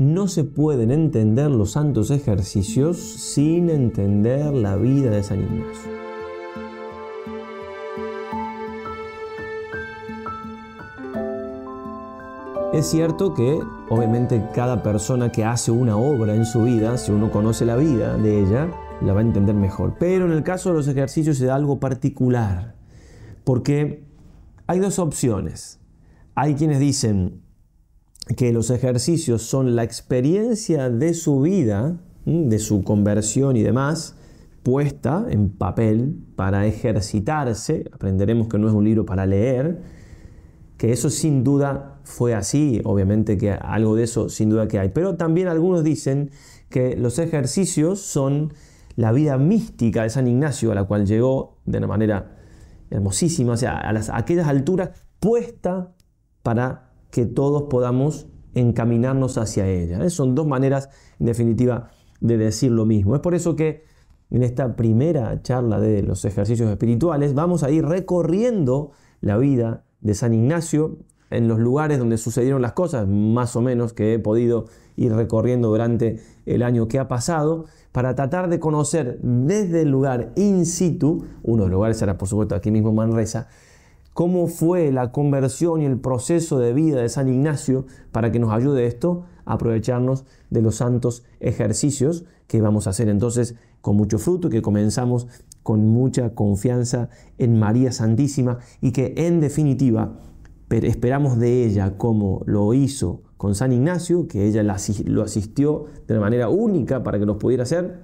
No se pueden entender los santos ejercicios sin entender la vida de San Ignacio. Es cierto que obviamente cada persona que hace una obra en su vida, si uno conoce la vida de ella, la va a entender mejor. Pero en el caso de los ejercicios es algo particular, porque hay dos opciones. Hay quienes dicen, que los ejercicios son la experiencia de su vida, de su conversión y demás, puesta en papel para ejercitarse. Aprenderemos que no es un libro para leer, que eso sin duda fue así, obviamente que algo de eso sin duda que hay. Pero también algunos dicen que los ejercicios son la vida mística de San Ignacio, a la cual llegó de una manera hermosísima, o sea, a, aquellas alturas puesta para que todos podamos encaminarnos hacia ella. Eh, son dos maneras, en definitiva, de decir lo mismo. Es por eso que en esta primera charla de los ejercicios espirituales vamos a ir recorriendo la vida de San Ignacio en los lugares donde sucedieron las cosas, más o menos, que he podido ir recorriendo durante el año que ha pasado, para tratar de conocer desde el lugar in situ, uno de los lugares será, por supuesto aquí mismo Manresa, cómo fue la conversión y el proceso de vida de San Ignacio para que nos ayude esto a aprovecharnos de los santos ejercicios que vamos a hacer entonces con mucho fruto, que comenzamos con mucha confianza en María Santísima y que en definitiva esperamos de ella como lo hizo con San Ignacio, que ella lo asistió de manera única para que los pudiera hacer,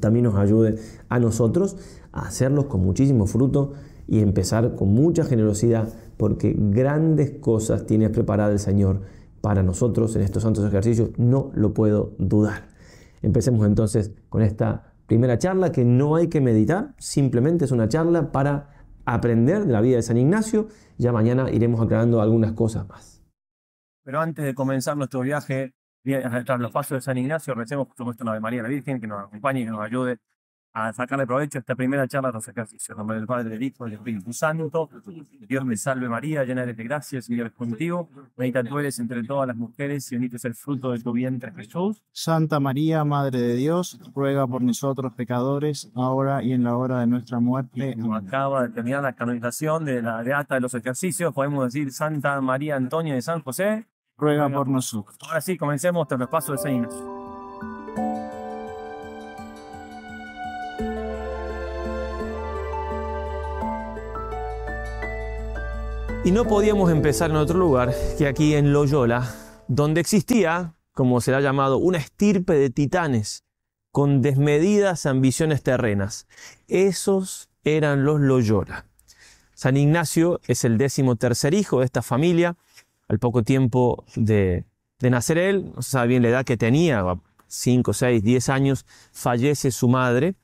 también nos ayude a nosotros a hacerlos con muchísimo fruto y empezar con mucha generosidad porque grandes cosas tienes preparada el Señor para nosotros en estos santos ejercicios, no lo puedo dudar. Empecemos entonces con esta primera charla que no hay que meditar, simplemente es una charla para aprender de la vida de San Ignacio, ya mañana iremos aclarando algunas cosas más. Pero antes de comenzar nuestro viaje tras los pasos de San Ignacio, recemos por supuesto la de María la Virgen, que nos acompañe y nos ayude a ah, sacarle provecho a esta primera charla de los ejercicios. En nombre del Padre, del Hijo, del Espíritu Santo. Dios me salve María, llena eres de gracia, Señor es contigo. Bendita tú eres entre todas las mujeres y bendito es el fruto de tu vientre Jesús. Santa María, Madre de Dios, ruega por nosotros pecadores, ahora y en la hora de nuestra muerte. Como acaba de terminar la canonización de la beata de los ejercicios, podemos decir Santa María Antonia de San José. Ruega, por nosotros. Ahora sí, comencemos tras repaso de San Y no podíamos empezar en otro lugar que aquí en Loyola, donde existía, como se le ha llamado, una estirpe de titanes con desmedidas ambiciones terrenas. Esos eran los Loyola. San Ignacio es el décimo tercer hijo de esta familia. Al poco tiempo de, nacer él, no se sabe bien la edad que tenía, 5, 6, 10 años, fallece su madre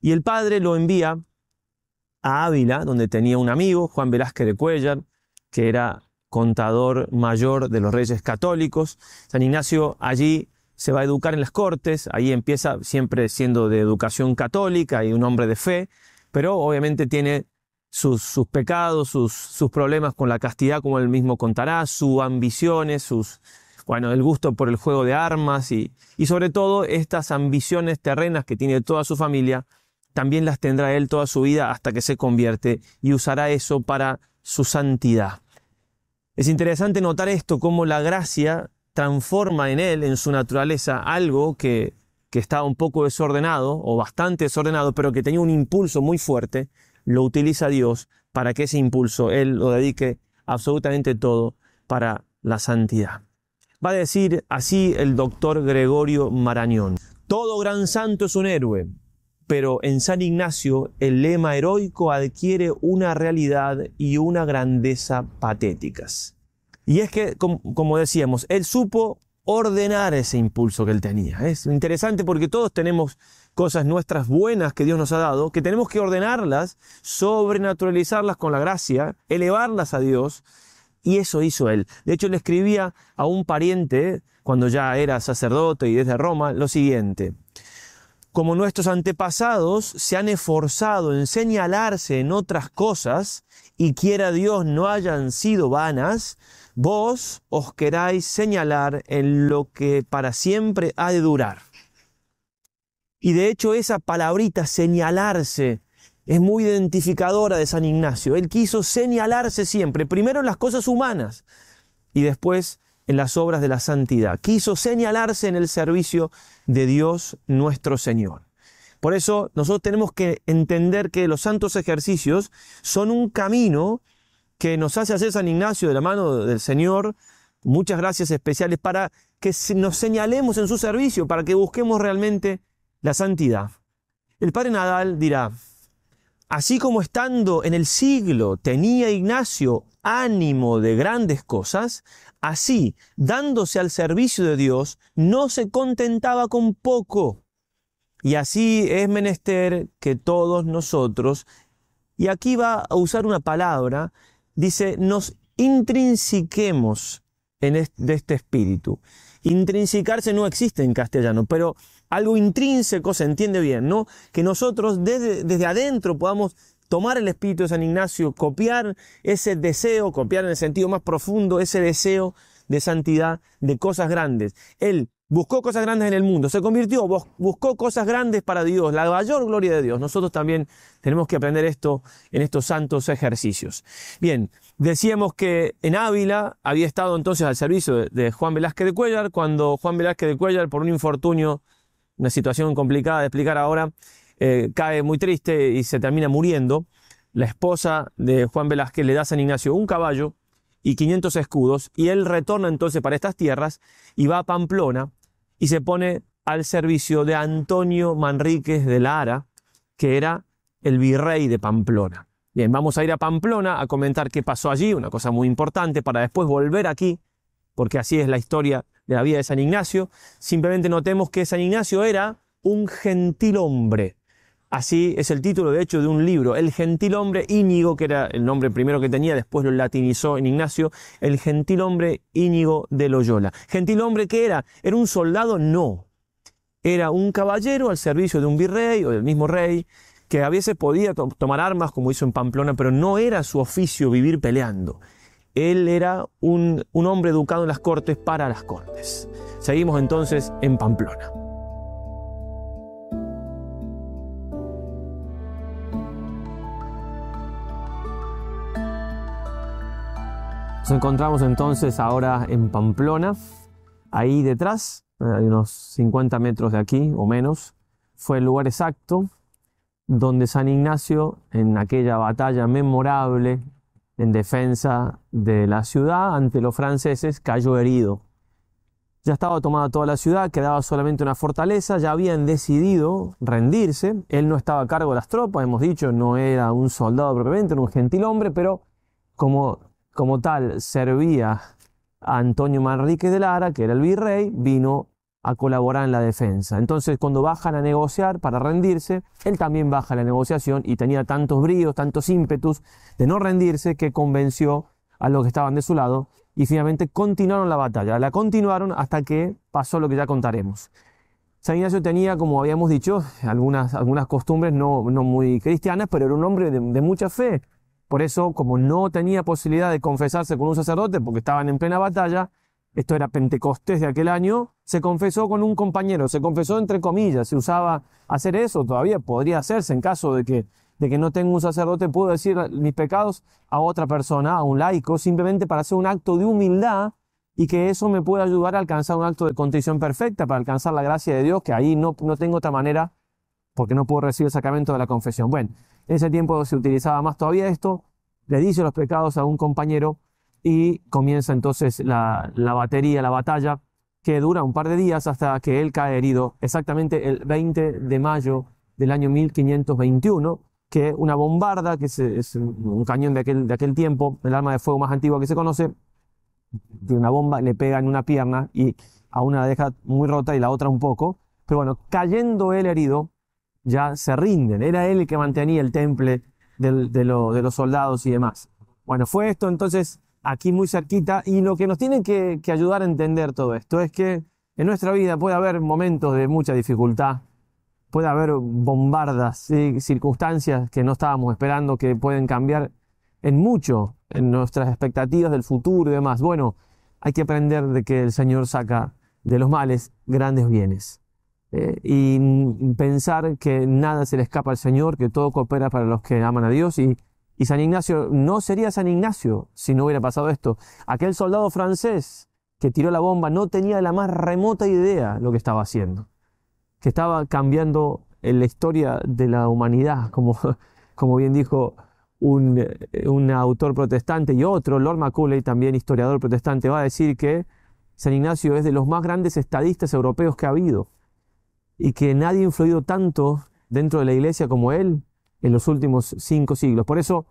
y el padre lo envía a Ávila, donde tenía un amigo, Juan Velázquez de Cuellar, que era contador mayor de los reyes católicos. San Ignacio allí se va a educar en las cortes, ahí empieza siempre siendo de educación católica y un hombre de fe, pero obviamente tiene sus, pecados, sus, problemas con la castidad, como él mismo contará, sus ambiciones, sus, bueno, el gusto por el juego de armas y, y sobre todo estas ambiciones terrenas que tiene toda su familia, también las tendrá él toda su vida hasta que se convierte y usará eso para su santidad. Es interesante notar esto, cómo la gracia transforma en él, en su naturaleza, algo que, que estaba un poco desordenado o bastante desordenado, pero que tenía un impulso muy fuerte, lo utiliza Dios para que ese impulso él lo dedique absolutamente todo para la santidad. Va a decir así el doctor Gregorio Marañón. Todo gran santo es un héroe, pero en San Ignacio el lema heroico adquiere una realidad y una grandeza patéticas. Y es que, como decíamos, él supo ordenar ese impulso que él tenía. Es interesante porque todos tenemos cosas nuestras buenas que Dios nos ha dado, que tenemos que ordenarlas, sobrenaturalizarlas con la gracia, elevarlas a Dios, y eso hizo él. De hecho, le escribía a un pariente, cuando ya era sacerdote y desde Roma, lo siguiente. Como nuestros antepasados se han esforzado en señalarse en otras cosas, y quiera Dios no hayan sido vanas, vos os queráis señalar en lo que para siempre ha de durar. Y de hecho esa palabrita señalarse es muy identificadora de San Ignacio. Él quiso señalarse siempre, primero en las cosas humanas y después en las obras de la santidad. Quiso señalarse en el servicio de Dios nuestro Señor. Por eso nosotros tenemos que entender que los santos ejercicios son un camino que nos hace hacer San Ignacio de la mano del Señor. Muchas gracias especiales para que nos señalemos en su servicio, para que busquemos realmente la santidad. El Padre Nadal dirá, así como estando en el siglo tenía Ignacio ánimo de grandes cosas, así, dándose al servicio de Dios, no se contentaba con poco. Y así es menester que todos nosotros, y aquí va a usar una palabra dice, nos intrinsiquemos en este, de este espíritu. Intrinsicarse no existe en castellano, pero algo intrínseco se entiende bien, ¿no? Que nosotros desde, desde adentro podamos tomar el espíritu de San Ignacio, copiar ese deseo, copiar en el sentido más profundo ese deseo de santidad, de cosas grandes. Él buscó cosas grandes en el mundo, se convirtió, buscó cosas grandes para Dios, la mayor gloria de Dios. Nosotros también tenemos que aprender esto en estos santos ejercicios. Bien, decíamos que en Ávila había estado entonces al servicio de, Juan Velázquez de Cuellar, cuando Juan Velázquez de Cuellar, por un infortunio, una situación complicada de explicar ahora, eh, cae muy triste y se termina muriendo. La esposa de Juan Velázquez le da a San Ignacio un caballo y 500 escudos, y él retorna entonces para estas tierras y va a Pamplona, y se pone al servicio de Antonio Manríquez de Lara, que era el virrey de Pamplona. Bien, vamos a ir a Pamplona a comentar qué pasó allí, una cosa muy importante, para después volver aquí, porque así es la historia de la vida de San Ignacio. Simplemente notemos que San Ignacio era un gentil hombre, Así es el título, de hecho, de un libro, El gentil hombre Íñigo, que era el nombre primero que tenía, después lo latinizó en Ignacio, El gentil hombre Íñigo de Loyola. ¿Gentil hombre qué era? ¿Era un soldado? No. Era un caballero al servicio de un virrey o del mismo rey, que a veces podía tomar armas, como hizo en Pamplona, pero no era su oficio vivir peleando. Él era un hombre educado en las cortes para las cortes. Seguimos entonces en Pamplona. Nos encontramos entonces ahora en Pamplona. Ahí detrás, unos 50 metros de aquí o menos, fue el lugar exacto donde San Ignacio, en aquella batalla memorable en defensa de la ciudad ante los franceses, cayó herido. Ya estaba tomada toda la ciudad, quedaba solamente una fortaleza, ya habían decidido rendirse. Él no estaba a cargo de las tropas, hemos dicho, no era un soldado propiamente, era un gentil hombre, pero como como tal servía a Antonio Manrique de Lara, que era el virrey, vino a colaborar en la defensa. Entonces, cuando bajan a negociar para rendirse, él también baja a la negociación y tenía tantos bríos, tantos ímpetus de no rendirse que convenció a los que estaban de su lado y finalmente continuaron la batalla. La continuaron hasta que pasó lo que ya contaremos. San Ignacio tenía, como habíamos dicho, algunas, costumbres no, muy cristianas, pero era un hombre de mucha fe. Por eso, como no tenía posibilidad de confesarse con un sacerdote porque estaban en plena batalla, esto era Pentecostés de aquel año, se confesó con un compañero, se confesó entre comillas, se usaba hacer eso todavía, podría hacerse en caso de que, de que no tenga un sacerdote, puedo decir mis pecados a otra persona, a un laico, simplemente para hacer un acto de humildad y que eso me pueda ayudar a alcanzar un acto de contrición perfecta, para alcanzar la gracia de Dios, que ahí no, no tengo otra manera porque no puedo recibir el sacramento de la confesión. Bueno, en ese tiempo se utilizaba más todavía esto, le dice los pecados a un compañero y comienza entonces la, batería, la batalla, que dura un par de días hasta que él cae herido, exactamente el 20 de mayo del año 1521, que una bombarda, que es, un cañón de aquel, de aquel tiempo, el arma de fuego más antigua que se conoce, de una bomba, le pega en una pierna y a una la deja muy rota y la otra un poco. Pero bueno, cayendo él herido, ya se rinden. Era él el que mantenía el temple de, los soldados y demás. Bueno, fue esto entonces aquí muy cerquita y lo que nos tiene que, ayudar a entender todo esto es que en nuestra vida puede haber momentos de mucha dificultad, puede haber bombardas, y circunstancias que no estábamos esperando que pueden cambiar en mucho en nuestras expectativas del futuro y demás. Bueno, hay que aprender de que el Señor saca de los males grandes bienes. Eh, y mm, pensar que nada se le escapa al Señor, que todo coopera para los que aman a Dios. Y, San Ignacio no sería San Ignacio si no hubiera pasado esto. Aquel soldado francés que tiró la bomba no tenía la más remota idea lo que estaba haciendo, que estaba cambiando la historia de la humanidad, como, como bien dijo un, eh, un, autor protestante y otro, Lord Macaulay, también historiador protestante, va a decir que San Ignacio es de los más grandes estadistas europeos que ha habido y que nadie ha influido tanto dentro de la iglesia como él en los últimos cinco siglos. Por eso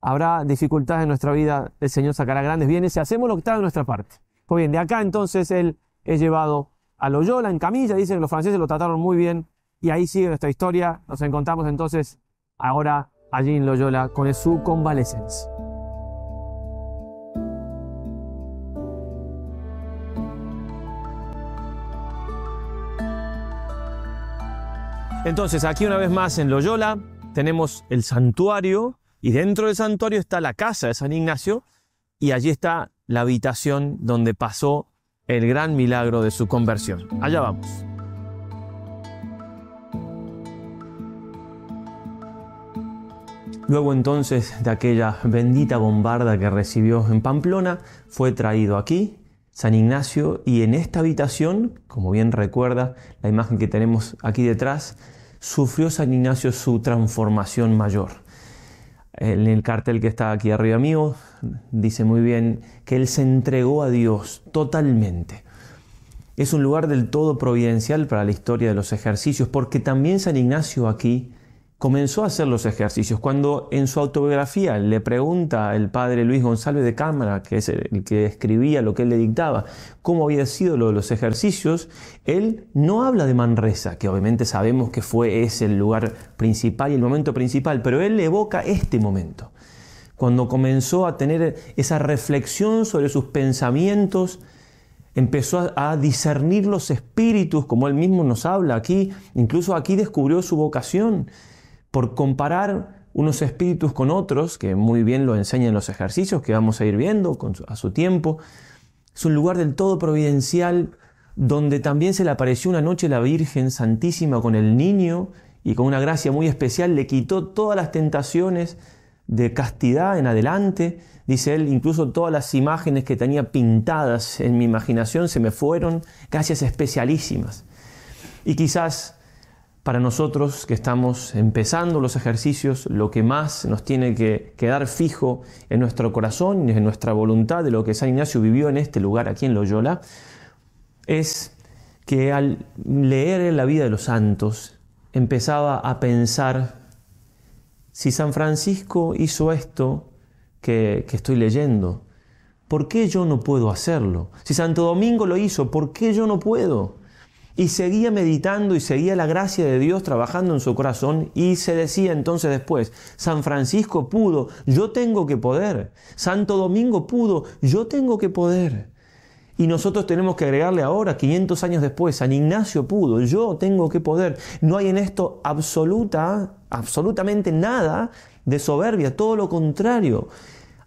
habrá dificultades en nuestra vida, el Señor sacará grandes bienes y hacemos lo que está de nuestra parte. Pues bien, de acá entonces él es llevado a Loyola en camilla, dicen que los franceses lo trataron muy bien y ahí sigue nuestra historia. Nos encontramos entonces ahora allí en Loyola con su convalecencia. Entonces, aquí una vez más en Loyola tenemos el santuario y dentro del santuario está la casa de San Ignacio y allí está la habitación donde pasó el gran milagro de su conversión. Allá vamos. Luego entonces de aquella bendita bombarda que recibió en Pamplona, fue traído aquí San Ignacio y en esta habitación, como bien recuerda la imagen que tenemos aquí detrás, sufrió San Ignacio su transformación mayor. En el cartel que está aquí arriba mío dice muy bien que él se entregó a Dios totalmente. Es un lugar del todo providencial para la historia de los ejercicios, porque también San Ignacio aquí comenzó a hacer los ejercicios. Cuando en su autobiografía le pregunta el padre Luis González de Cámara, que es el que escribía lo que él le dictaba, cómo había sido lo de los ejercicios, él no habla de Manresa, que obviamente sabemos que fue ese el lugar principal y el momento principal, pero él evoca este momento, cuando comenzó a tener esa reflexión sobre sus pensamientos, empezó a, discernir los espíritus, como él mismo nos habla aquí, incluso aquí descubrió su vocación por comparar unos espíritus con otros, que muy bien lo enseñan los ejercicios que vamos a ir viendo con a su tiempo. Es un lugar del todo providencial donde también se le apareció una noche la Virgen Santísima con el niño y con una gracia muy especial le quitó todas las tentaciones de castidad en adelante. Dice él, incluso todas las imágenes que tenía pintadas en mi imaginación se me fueron, gracias especialísimas. Y quizás para nosotros que estamos empezando los ejercicios, lo que más nos tiene que quedar fijo en nuestro corazón y en nuestra voluntad de lo que San Ignacio vivió en este lugar, aquí en Loyola, es que al leer la vida de los santos, empezaba a pensar, si San Francisco hizo esto que, que estoy leyendo, ¿por qué yo no puedo hacerlo? Si Santo Domingo lo hizo, ¿por qué yo no puedo? y seguía meditando y seguía la gracia de Dios trabajando en su corazón y se decía entonces después, San Francisco pudo, yo tengo que poder, Santo Domingo pudo, yo tengo que poder. Y nosotros tenemos que agregarle ahora, 500 años después, San Ignacio pudo, yo tengo que poder. No hay en esto absoluta, absolutamente nada de soberbia, todo lo contrario.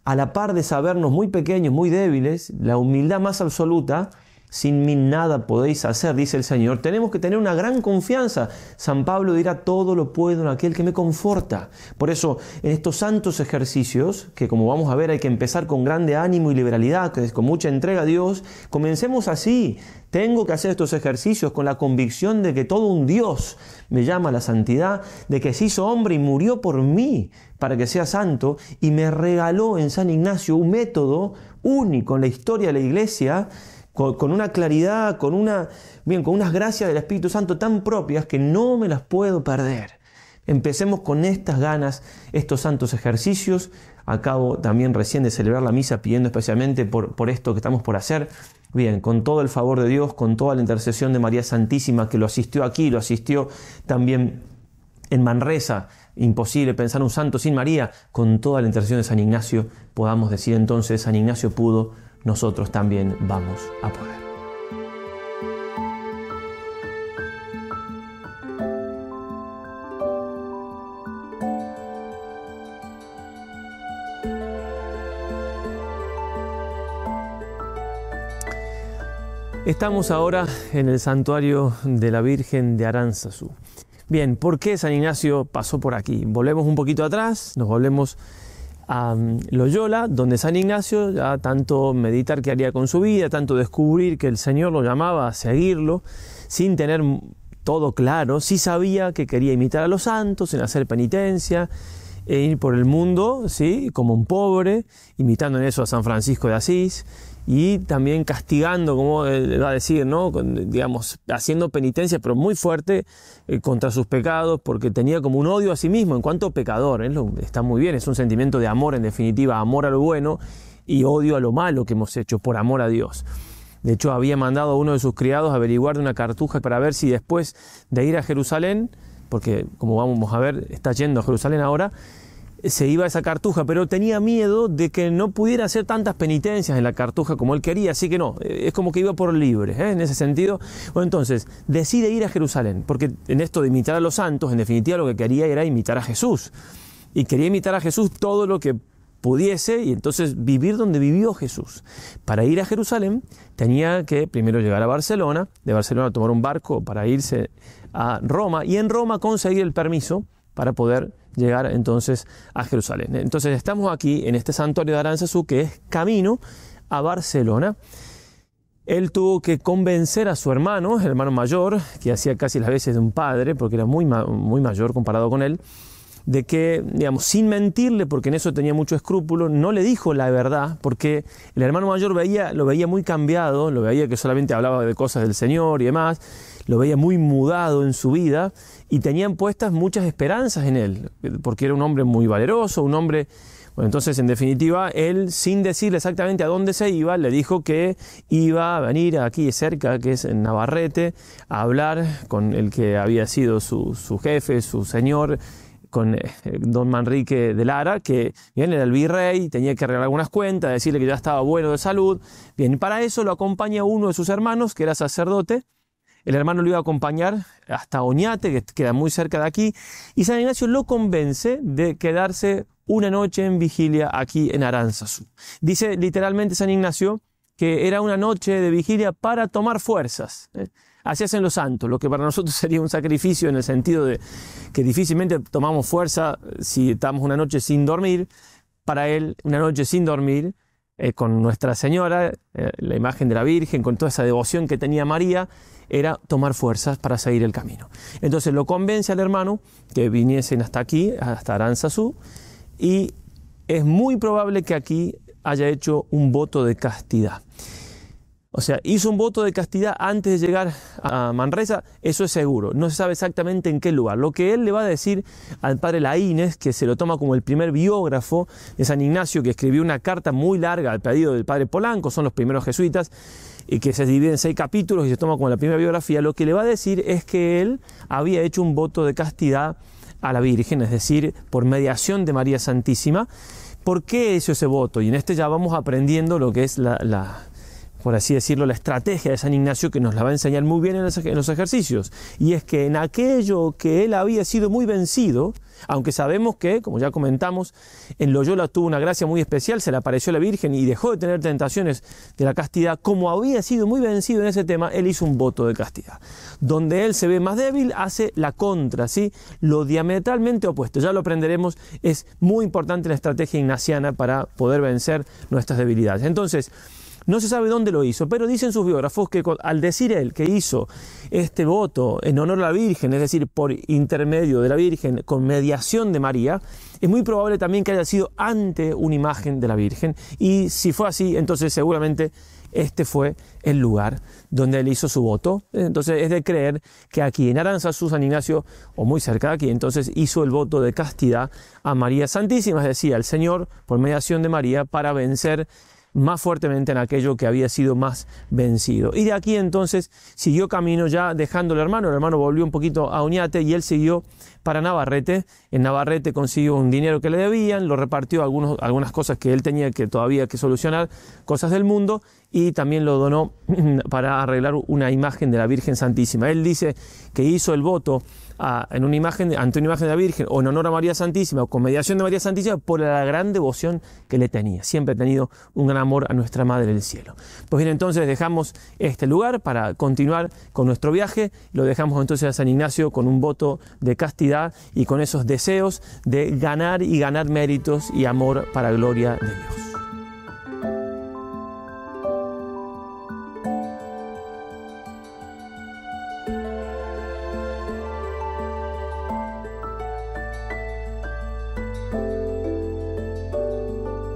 A la par de sabernos muy pequeños, muy débiles, la humildad más absoluta sin mí nada podéis hacer, dice el Señor. Tenemos que tener una gran confianza. San Pablo dirá, todo lo puedo en aquel que me conforta. Por eso, en estos santos ejercicios, que como vamos a ver hay que empezar con grande ánimo y liberalidad, con mucha entrega a Dios, comencemos así. Tengo que hacer estos ejercicios con la convicción de que todo un Dios me llama a la santidad, de que se hizo hombre y murió por mí para que sea santo y me regaló en San Ignacio un método único en la historia de la iglesia con, una claridad, con, una, bien, con unas gracias del Espíritu Santo tan propias que no me las puedo perder. Empecemos con estas ganas, estos santos ejercicios. Acabo también recién de celebrar la misa pidiendo especialmente por, por esto que estamos por hacer. Bien, con todo el favor de Dios, con toda la intercesión de María Santísima que lo asistió aquí, lo asistió también en Manresa, imposible pensar un santo sin María, con toda la intercesión de San Ignacio, podamos decir entonces, San Ignacio pudo, nosotros también vamos a poder. Estamos ahora en el santuario de la Virgen de Aránzazu. Bien, ¿por qué San Ignacio pasó por aquí? Volvemos un poquito atrás, nos volvemos a mm, Loyola, donde San Ignacio ya tanto meditar qué haría con su vida, tanto descubrir que el Señor lo llamaba a seguirlo, sin tener todo claro, sí sabía que quería imitar a los santos en hacer penitencia, e ir por el mundo, ¿sí? como un pobre, imitando en eso a San Francisco de Asís, y también castigando, como él va a decir, ¿no? digamos, haciendo penitencia, pero muy fuerte eh, contra sus pecados, porque tenía como un odio a sí mismo en cuanto a pecador. ¿eh? está muy bien, es un sentimiento de amor, en definitiva, amor a lo bueno y odio a lo malo que hemos hecho por amor a Dios. De hecho, había mandado a uno de sus criados a averiguar de una cartuja para ver si después de ir a Jerusalén, porque como vamos a ver, está yendo a Jerusalén ahora, se iba a esa cartuja, pero tenía miedo de que no pudiera hacer tantas penitencias en la cartuja como él quería, así que no, eh, es como que iba por libre, ¿eh? en ese sentido. Bueno, entonces, decide ir a Jerusalén, porque en esto de imitar a los santos, en definitiva lo que quería era imitar a Jesús, y quería imitar a Jesús todo lo que pudiese y entonces vivir donde vivió Jesús. Para ir a Jerusalén tenía que primero llegar a Barcelona, de Barcelona tomar un barco para irse a Roma y en Roma conseguir el permiso para poder llegar entonces a Jerusalén. Entonces estamos aquí en este santuario de Aranzazú que es camino a Barcelona. Él tuvo que convencer a su hermano, el hermano mayor, que hacía casi las veces de un padre, porque era muy, muy mayor comparado con él, de que, digamos, sin mentirle, porque en eso tenía mucho escrúpulo, no le dijo la verdad, porque el hermano mayor veía, lo veía muy cambiado, lo veía que solamente hablaba de cosas del Señor y demás, lo veía muy mudado en su vida y tenían puestas muchas esperanzas en él, porque era un hombre muy valeroso, un hombre... Bueno, entonces, en definitiva, él, sin decirle exactamente a dónde se iba, le dijo que iba a venir aquí cerca, que es en Navarrete, a hablar con el que había sido su, jefe, su señor, con eh, don Manrique de Lara, que viene era el virrey, tenía que arreglar algunas cuentas, decirle que ya estaba bueno de salud. Bien, para eso lo acompaña uno de sus hermanos, que era sacerdote, el hermano lo iba a acompañar hasta Oñate, que queda muy cerca de aquí, y San Ignacio lo convence de quedarse una noche en vigilia aquí en Aranzazu. Dice literalmente San Ignacio que era una noche de vigilia para tomar fuerzas. ¿eh? Así hacen los santos, lo que para nosotros sería un sacrificio en el sentido de que difícilmente tomamos fuerza si estamos una noche sin dormir. Para él, una noche sin dormir eh, con Nuestra Señora, eh, la imagen de la Virgen, con toda esa devoción que tenía María, era tomar fuerzas para seguir el camino. Entonces lo convence al hermano que viniesen hasta aquí, hasta Aranzazú, y es muy probable que aquí haya hecho un voto de castidad. O sea, hizo un voto de castidad antes de llegar a Manresa, eso es seguro. No se sabe exactamente en qué lugar. Lo que él le va a decir al padre Laínez, que se lo toma como el primer biógrafo de San Ignacio, que escribió una carta muy larga al pedido del padre Polanco, son los primeros jesuitas, y que se divide en seis capítulos y se toma como la primera biografía, lo que le va a decir es que él había hecho un voto de castidad a la Virgen, es decir, por mediación de María Santísima. ¿Por qué hizo ese voto? Y en este ya vamos aprendiendo lo que es la, la por así decirlo, la estrategia de San Ignacio que nos la va a enseñar muy bien en los, ejercicios. Y es que en aquello que él había sido muy vencido, aunque sabemos que, como ya comentamos, en Loyola tuvo una gracia muy especial, se le apareció la Virgen y dejó de tener tentaciones de la castidad, como había sido muy vencido en ese tema, él hizo un voto de castidad. Donde él se ve más débil, hace la contra, ¿sí? Lo diametralmente opuesto, ya lo aprenderemos, es muy importante la estrategia ignaciana para poder vencer nuestras debilidades. Entonces, no se sabe dónde lo hizo, pero dicen sus biógrafos que al decir él que hizo este voto en honor a la Virgen, es decir, por intermedio de la Virgen, con mediación de María, es muy probable también que haya sido ante una imagen de la Virgen. Y si fue así, entonces seguramente este fue el lugar donde él hizo su voto. Entonces es de creer que aquí en Aranzazú, San Ignacio, o muy cerca de aquí, entonces hizo el voto de castidad a María Santísima, es decir, al Señor, por mediación de María, para vencer más fuertemente en aquello que había sido más vencido. Y de aquí entonces siguió camino ya dejando al hermano, el hermano volvió un poquito a Uñate y él siguió para Navarrete, en Navarrete consiguió un dinero que le debían, lo repartió algunas cosas que él tenía que todavía que solucionar, cosas del mundo, y también lo donó para arreglar una imagen de la Virgen Santísima. Él dice que hizo el voto en una imagen, ante una imagen de la Virgen o en honor a María Santísima o con mediación de María Santísima por la gran devoción que le tenía. Siempre ha tenido un gran amor a nuestra Madre del Cielo. Pues bien, entonces dejamos este lugar para continuar con nuestro viaje. Lo dejamos entonces a San Ignacio con un voto de castidad y con esos deseos de ganar y ganar méritos y amor para gloria de Dios.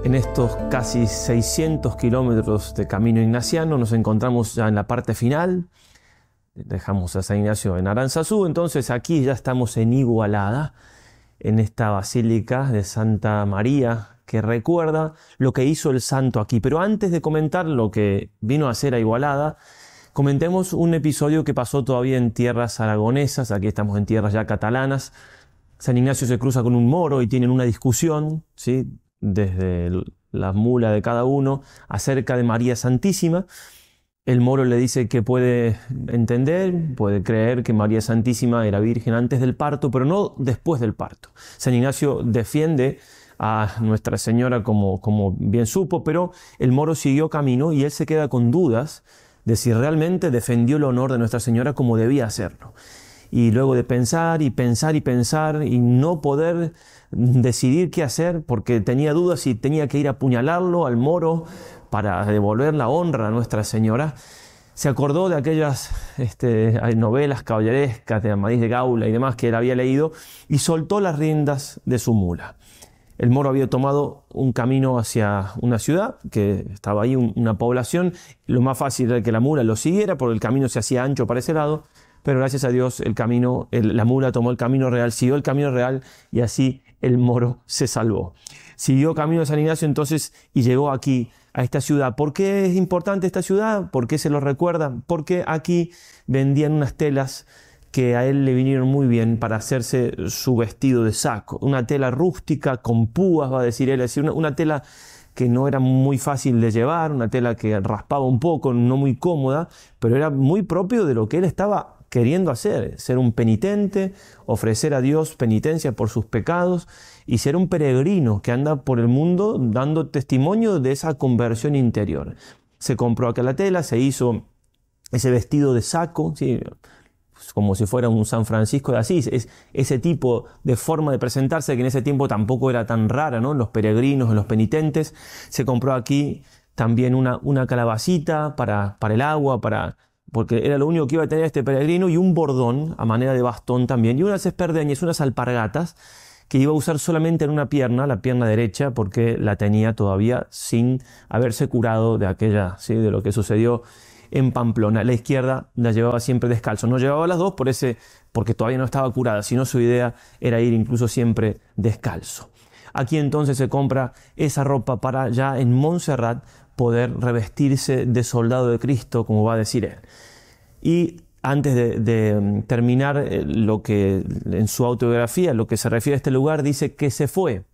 En estos casi 600 kilómetros de camino ignaciano nos encontramos ya en la parte final. Dejamos a San Ignacio en Aranzazú, entonces aquí ya estamos en Igualada, en esta basílica de Santa María que recuerda lo que hizo el santo aquí. Pero antes de comentar lo que vino a hacer a Igualada, comentemos un episodio que pasó todavía en tierras aragonesas, aquí estamos en tierras ya catalanas. San Ignacio se cruza con un moro y tienen una discusión, ¿sí? desde la mula de cada uno acerca de María Santísima. El moro le dice que puede entender, puede creer que María Santísima era virgen antes del parto, pero no después del parto. San Ignacio defiende a Nuestra Señora como, como bien supo, pero el moro siguió camino y él se queda con dudas de si realmente defendió el honor de Nuestra Señora como debía hacerlo. Y luego de pensar y pensar y pensar y no poder decidir qué hacer porque tenía dudas si tenía que ir a apuñalarlo al moro para devolver la honra a Nuestra Señora. Se acordó de aquellas este, novelas caballerescas de Amadís de Gaula y demás que él había leído y soltó las riendas de su mula. El moro había tomado un camino hacia una ciudad, que estaba ahí una población. Lo más fácil era que la mula lo siguiera, porque el camino se hacía ancho para ese lado pero gracias a Dios el camino, la mula tomó el camino real, siguió el camino real y así el moro se salvó. Siguió camino de San Ignacio entonces y llegó aquí, a esta ciudad. ¿Por qué es importante esta ciudad? ¿Por qué se lo recuerda? Porque aquí vendían unas telas que a él le vinieron muy bien para hacerse su vestido de saco. Una tela rústica, con púas, va a decir él, es decir, una, una tela que no era muy fácil de llevar, una tela que raspaba un poco, no muy cómoda, pero era muy propio de lo que él estaba queriendo hacer, eh, ser un penitente, ofrecer a Dios penitencia por sus pecados y ser un peregrino que anda por el mundo dando testimonio de esa conversión interior. Se compró la tela, se hizo ese vestido de saco, pues como si fuera un San Francisco de Asís, ese tipo de forma de presentarse que en ese tiempo tampoco era tan rara, ¿no? Los peregrinos, los penitentes, se compró aquí también una, una calabacita para, para el agua, para porque era lo único que iba a tener este peregrino, y un bordón, a manera de bastón también, y unas esperdeñas, unas alpargatas, que iba a usar solamente en una pierna, la pierna derecha, porque la tenía todavía sin haberse curado de aquella, ¿sí? de lo que sucedió en Pamplona. La izquierda la llevaba siempre descalzo. No llevaba las dos por ese, porque todavía no estaba curada, sino su idea era ir incluso siempre descalzo. Aquí entonces se compra esa ropa para ya en Montserrat poder revestirse de soldado de Cristo, como va a decir él. Y antes de, mm, terminar eh, lo que en su autobiografía, lo que se refiere a este lugar, dice que se fue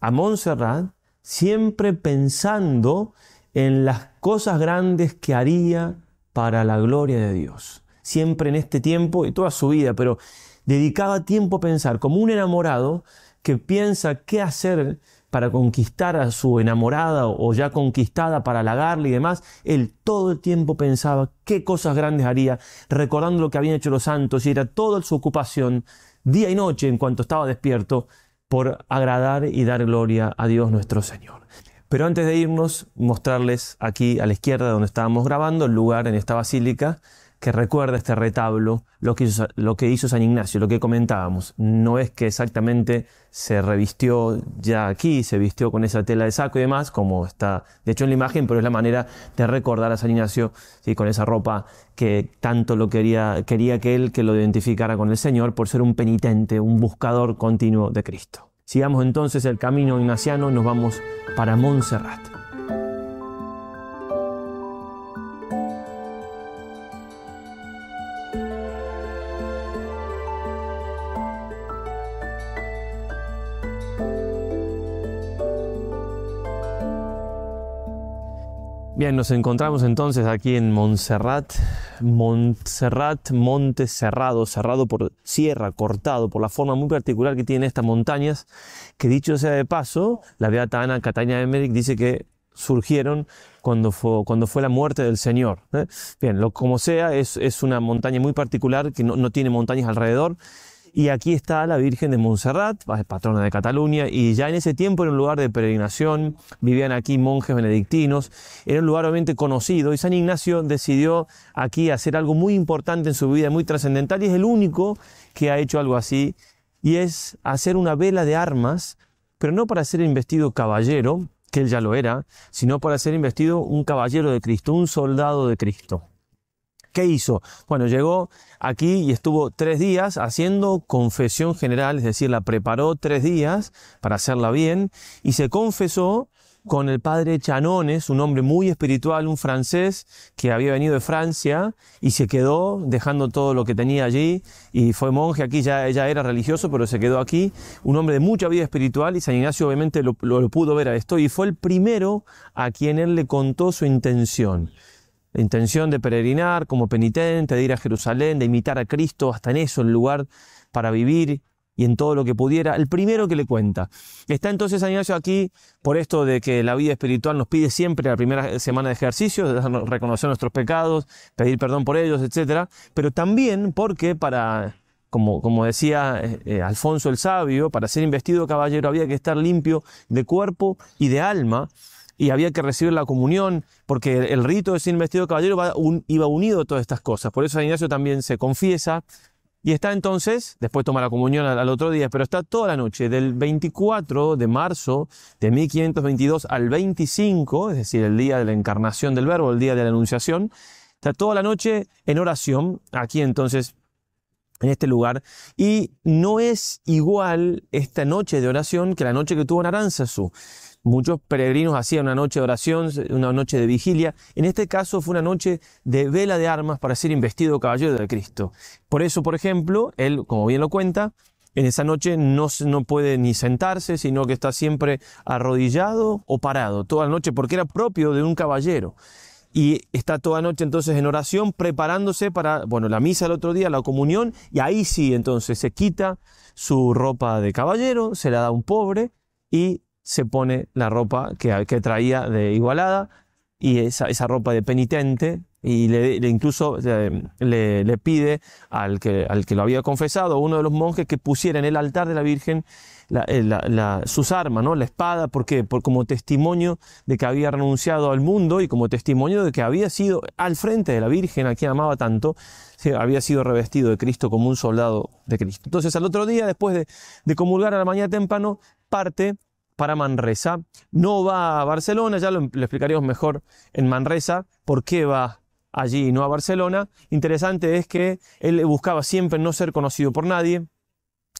a Montserrat siempre pensando en las cosas grandes que haría para la gloria de Dios. Siempre en este tiempo y toda su vida, pero dedicaba tiempo a pensar, como un enamorado que piensa qué hacer para conquistar a su enamorada o ya conquistada, para halagarle y demás, él todo el tiempo pensaba qué cosas grandes haría, recordando lo que habían hecho los santos y era toda su ocupación, día y noche, en cuanto estaba despierto, por agradar y dar gloria a Dios nuestro Señor. Pero antes de irnos, mostrarles aquí a la izquierda donde estábamos grabando, el lugar en esta basílica que recuerda este retablo, lo que, hizo, lo que hizo San Ignacio, lo que comentábamos. No es que exactamente se revistió ya aquí, se vistió con esa tela de saco y demás, como está de hecho en la imagen, pero es la manera de recordar a San Ignacio y con esa ropa que tanto lo quería, quería que él que lo identificara con el Señor por ser un penitente, un buscador continuo de Cristo. Sigamos entonces el camino ignaciano, nos vamos para Montserrat. Bien, nos encontramos entonces aquí en Montserrat, Montserrat, monte cerrado, cerrado por sierra, cortado por la forma muy particular que tienen estas montañas, que dicho sea de paso, la beata Ana Catania Emmerich dice que surgieron cuando fue, cuando fue la muerte del Señor. ¿eh? Bien, lo, como sea, es, es, una montaña muy particular que no, no tiene montañas alrededor y aquí está la Virgen de Montserrat, patrona de Cataluña, y ya en ese tiempo era un lugar de peregrinación, vivían aquí monjes benedictinos, era un lugar obviamente conocido y San Ignacio decidió aquí hacer algo muy importante en su vida, muy trascendental, y es el único que ha hecho algo así, y es hacer una vela de armas, pero no para ser investido caballero, que él ya lo era, sino para ser investido un caballero de Cristo, un soldado de Cristo. ¿Qué hizo? Bueno, llegó aquí y estuvo tres días haciendo confesión general, es decir, la preparó tres días para hacerla bien y se confesó con el padre Chanones, un hombre muy espiritual, un francés que había venido de Francia y se quedó dejando todo lo que tenía allí y fue monje aquí, ya, ella era religioso, pero se quedó aquí, un hombre de mucha vida espiritual y San Ignacio obviamente lo pudo ver a esto y fue el primero a quien él le contó su intención la intención de peregrinar como penitente, de ir a Jerusalén, de imitar a Cristo, hasta en eso, el lugar para vivir y en todo lo que pudiera, el primero que le cuenta. Está entonces San Ignacio aquí por esto de que la vida espiritual nos pide siempre la primera semana de ejercicio, de reconocer nuestros pecados, pedir perdón por ellos, etc. Pero también porque para, como, como decía eh, eh, Alfonso el Sabio, para ser investido caballero había que estar limpio de cuerpo y de alma y había que recibir la comunión, porque el rito de ser investido caballero iba unido a todas estas cosas. Por eso Ignacio también se confiesa y está entonces, después toma la comunión al otro día, pero está toda la noche, del 24 de marzo de 1522 al 25, es decir, el día de la encarnación del verbo, el día de la anunciación, está toda la noche en oración, aquí entonces en este lugar. Y no es igual esta noche de oración que la noche que tuvo en Muchos peregrinos hacían una noche de oración, una noche de vigilia. En este caso fue una noche de vela de armas para ser investido caballero de Cristo. Por eso, por ejemplo, él, como bien lo cuenta, en esa noche no, no puede ni sentarse, sino que está siempre arrodillado o parado toda la noche, porque era propio de un caballero. Y está toda la noche entonces en oración, preparándose para, bueno, la misa el otro día, la comunión, y ahí sí entonces se quita su ropa de caballero, se la da a un pobre y se pone la ropa que, que traía de Igualada y esa, esa ropa de penitente y le, incluso eh, le, pide al que, al que lo había confesado, uno de los monjes, que pusiera en el altar de la Virgen eh, sus armas, ¿no? la espada, ¿por qué? Por, como testimonio de que había renunciado al mundo y como testimonio de que había sido al frente de la Virgen, a quien amaba tanto, había sido revestido de Cristo como un soldado de Cristo. Entonces al otro día, después de, de comulgar a la mañana temprano, parte para Manresa. No va a Barcelona, ya lo, explicaremos explicaríamos mejor en Manresa por qué va allí y no a Barcelona. Interesante es que él buscaba siempre no ser conocido por nadie,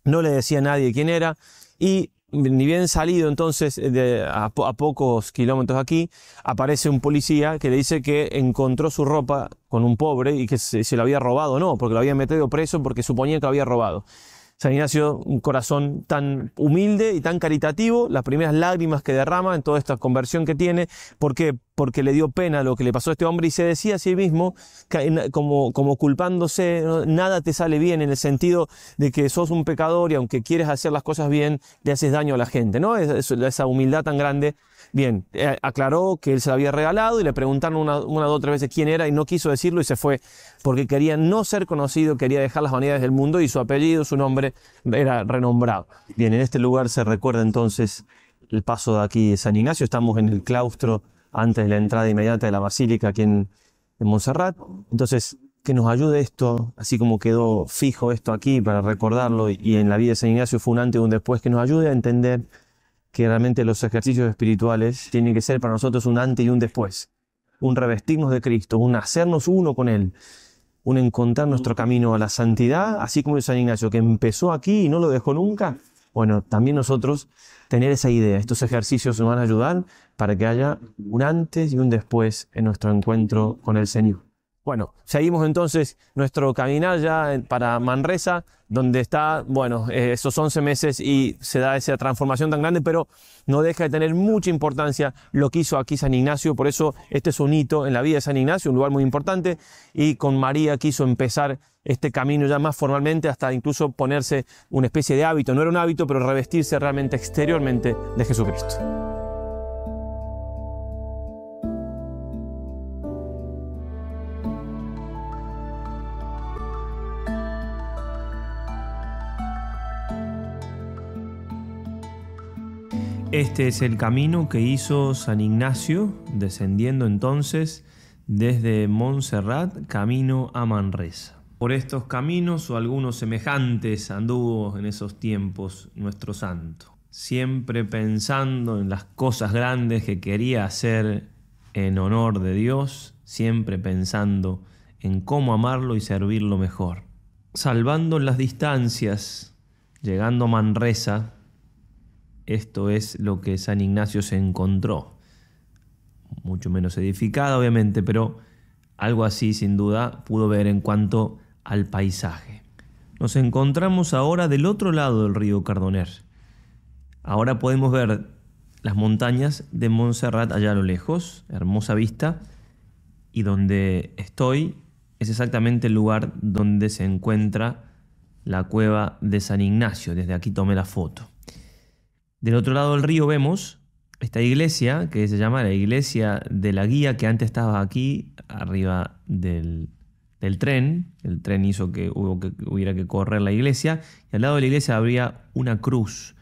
no le decía a nadie quién era y ni bien salido entonces a, pocos kilómetros aquí, aparece un policía que le dice que encontró su ropa con un pobre y que se, se había robado, no, porque lo había metido preso porque suponía que lo había robado. San Ignacio, un corazón tan humilde y tan caritativo, las primeras lágrimas que derrama en toda esta conversión que tiene, ¿por qué? Porque le dio pena lo que le pasó a este hombre y se decía a sí mismo, como, como culpándose, nada te sale bien en el sentido de que sos un pecador y aunque quieres hacer las cosas bien, le haces daño a la gente, ¿no? esa humildad tan grande Bien, eh, aclaró que él se la había regalado y le preguntaron una, una, dos, tres veces quién era y no quiso decirlo y se fue porque quería no ser conocido, quería dejar las vanidades del mundo y su apellido, su nombre era renombrado. Bien, en este lugar se recuerda entonces el paso de aquí de San Ignacio. Estamos en el claustro antes de la entrada inmediata de la basílica aquí en, Montserrat. Entonces, que nos ayude esto, así como quedó fijo esto aquí para recordarlo y, y en la vida de San Ignacio fue un antes y un después, que nos ayude a entender que realmente los ejercicios espirituales tienen que ser para nosotros un antes y un después, un revestirnos de Cristo, un hacernos uno con Él, un encontrar nuestro camino a la santidad, así como San Ignacio, que empezó aquí y no lo dejó nunca. Bueno, también nosotros tener esa idea, estos ejercicios nos van a ayudar para que haya un antes y un después en nuestro encuentro con el Señor. Bueno, seguimos entonces nuestro caminar ya para Manresa, donde está, bueno, eh, esos 11 meses y se da esa transformación tan grande, pero no deja de tener mucha importancia lo que hizo aquí San Ignacio, por eso este es un hito en la vida de San Ignacio, un lugar muy importante, y con María quiso empezar este camino ya más formalmente, hasta incluso ponerse una especie de hábito, no era un hábito, pero revestirse realmente exteriormente de Jesucristo. Este es el camino que hizo San Ignacio, descendiendo entonces desde Montserrat, camino a Manresa. Por estos caminos o algunos semejantes anduvo en esos tiempos nuestro santo, siempre pensando en las cosas grandes que quería hacer en honor de Dios, siempre pensando en cómo amarlo y servirlo mejor. Salvando las distancias, llegando a Manresa, esto es lo que San Ignacio se encontró. Mucho menos edificada, obviamente, pero algo así sin duda pudo ver en cuanto al paisaje. Nos encontramos ahora del otro lado del río Cardoner. Ahora podemos ver las montañas de Montserrat allá a lo lejos, hermosa vista, y donde estoy es exactamente el lugar donde se encuentra la cueva de San Ignacio. Desde aquí tomé la foto. Del otro lado del río vemos esta iglesia que se llama la iglesia de la guía que antes estaba aquí arriba del, tren. El tren hizo que, hubo que, hubiera que correr la iglesia y al lado de la iglesia había una cruz,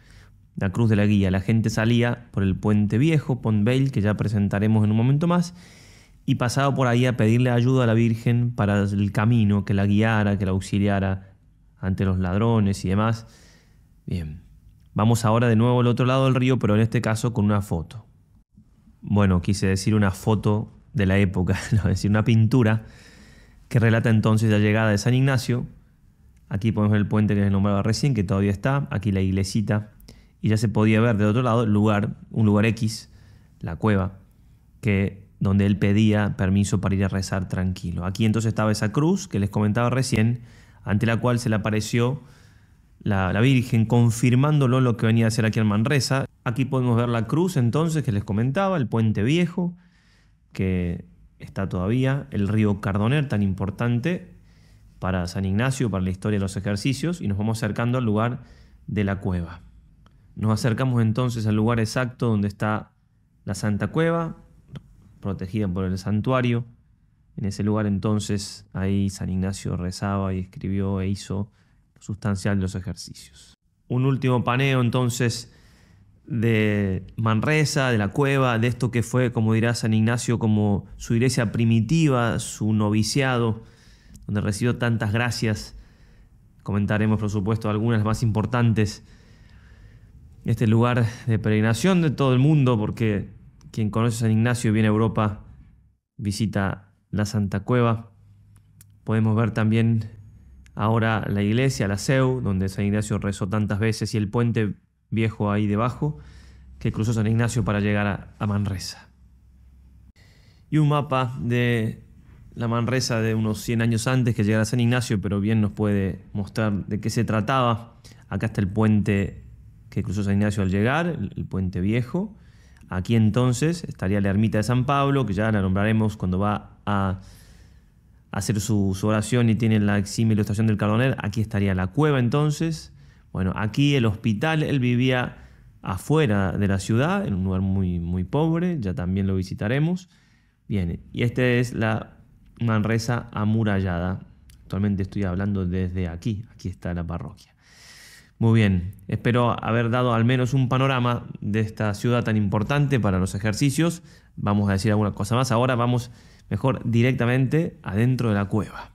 la cruz de la guía. La gente salía por el puente viejo, Pont que ya presentaremos en un momento más, y pasaba por ahí a pedirle ayuda a la Virgen para el camino, que la guiara, que la auxiliara ante los ladrones y demás. Bien. Vamos ahora de nuevo al otro lado del río, pero en este caso con una foto. Bueno, quise decir una foto de la época, decir, una pintura que relata entonces la llegada de San Ignacio. Aquí podemos ver el puente que les nombraba recién, que todavía está, aquí la iglesita, y ya se podía ver del otro lado el lugar, un lugar X, la cueva, que donde él pedía permiso para ir a rezar tranquilo. Aquí entonces estaba esa cruz que les comentaba recién, ante la cual se le apareció la, Virgen, confirmándolo lo que venía a hacer aquí en Manresa. Aquí podemos ver la cruz entonces que les comentaba, el puente viejo, que está todavía, el río Cardoner, tan importante para San Ignacio, para la historia de los ejercicios, y nos vamos acercando al lugar de la cueva. Nos acercamos entonces al lugar exacto donde está la Santa Cueva, protegida por el santuario. En ese lugar entonces ahí San Ignacio rezaba y escribió e hizo sustancial de los ejercicios. Un último paneo entonces de Manresa, de la cueva, de esto que fue, como dirá San Ignacio, como su iglesia primitiva, su noviciado, donde recibió tantas gracias. Comentaremos, por supuesto, algunas más importantes. Este lugar de peregrinación de todo el mundo, porque quien conoce a San Ignacio y viene a Europa visita la Santa Cueva. Podemos ver también ahora la iglesia, la CEU, donde San Ignacio rezó tantas veces, y el puente viejo ahí debajo que cruzó San Ignacio para llegar a, Manresa. Y un mapa de la Manresa de unos 100 años antes que llegara San Ignacio, pero bien nos puede mostrar de qué se trataba. Acá está el puente que cruzó San Ignacio al llegar, el puente viejo. Aquí entonces estaría la ermita de San Pablo, que ya la nombraremos cuando va a hacer su, oración y tienen la exima ilustración del Cardonel, aquí estaría la cueva entonces. Bueno, aquí el hospital, él vivía afuera de la ciudad, en un lugar muy, muy pobre, ya también lo visitaremos. Bien, y esta es la Manresa amurallada. Actualmente estoy hablando desde aquí, aquí está la parroquia. Muy bien, espero haber dado al menos un panorama de esta ciudad tan importante para los ejercicios. Vamos a decir alguna cosa más. Ahora vamos mejor directamente adentro de la cueva.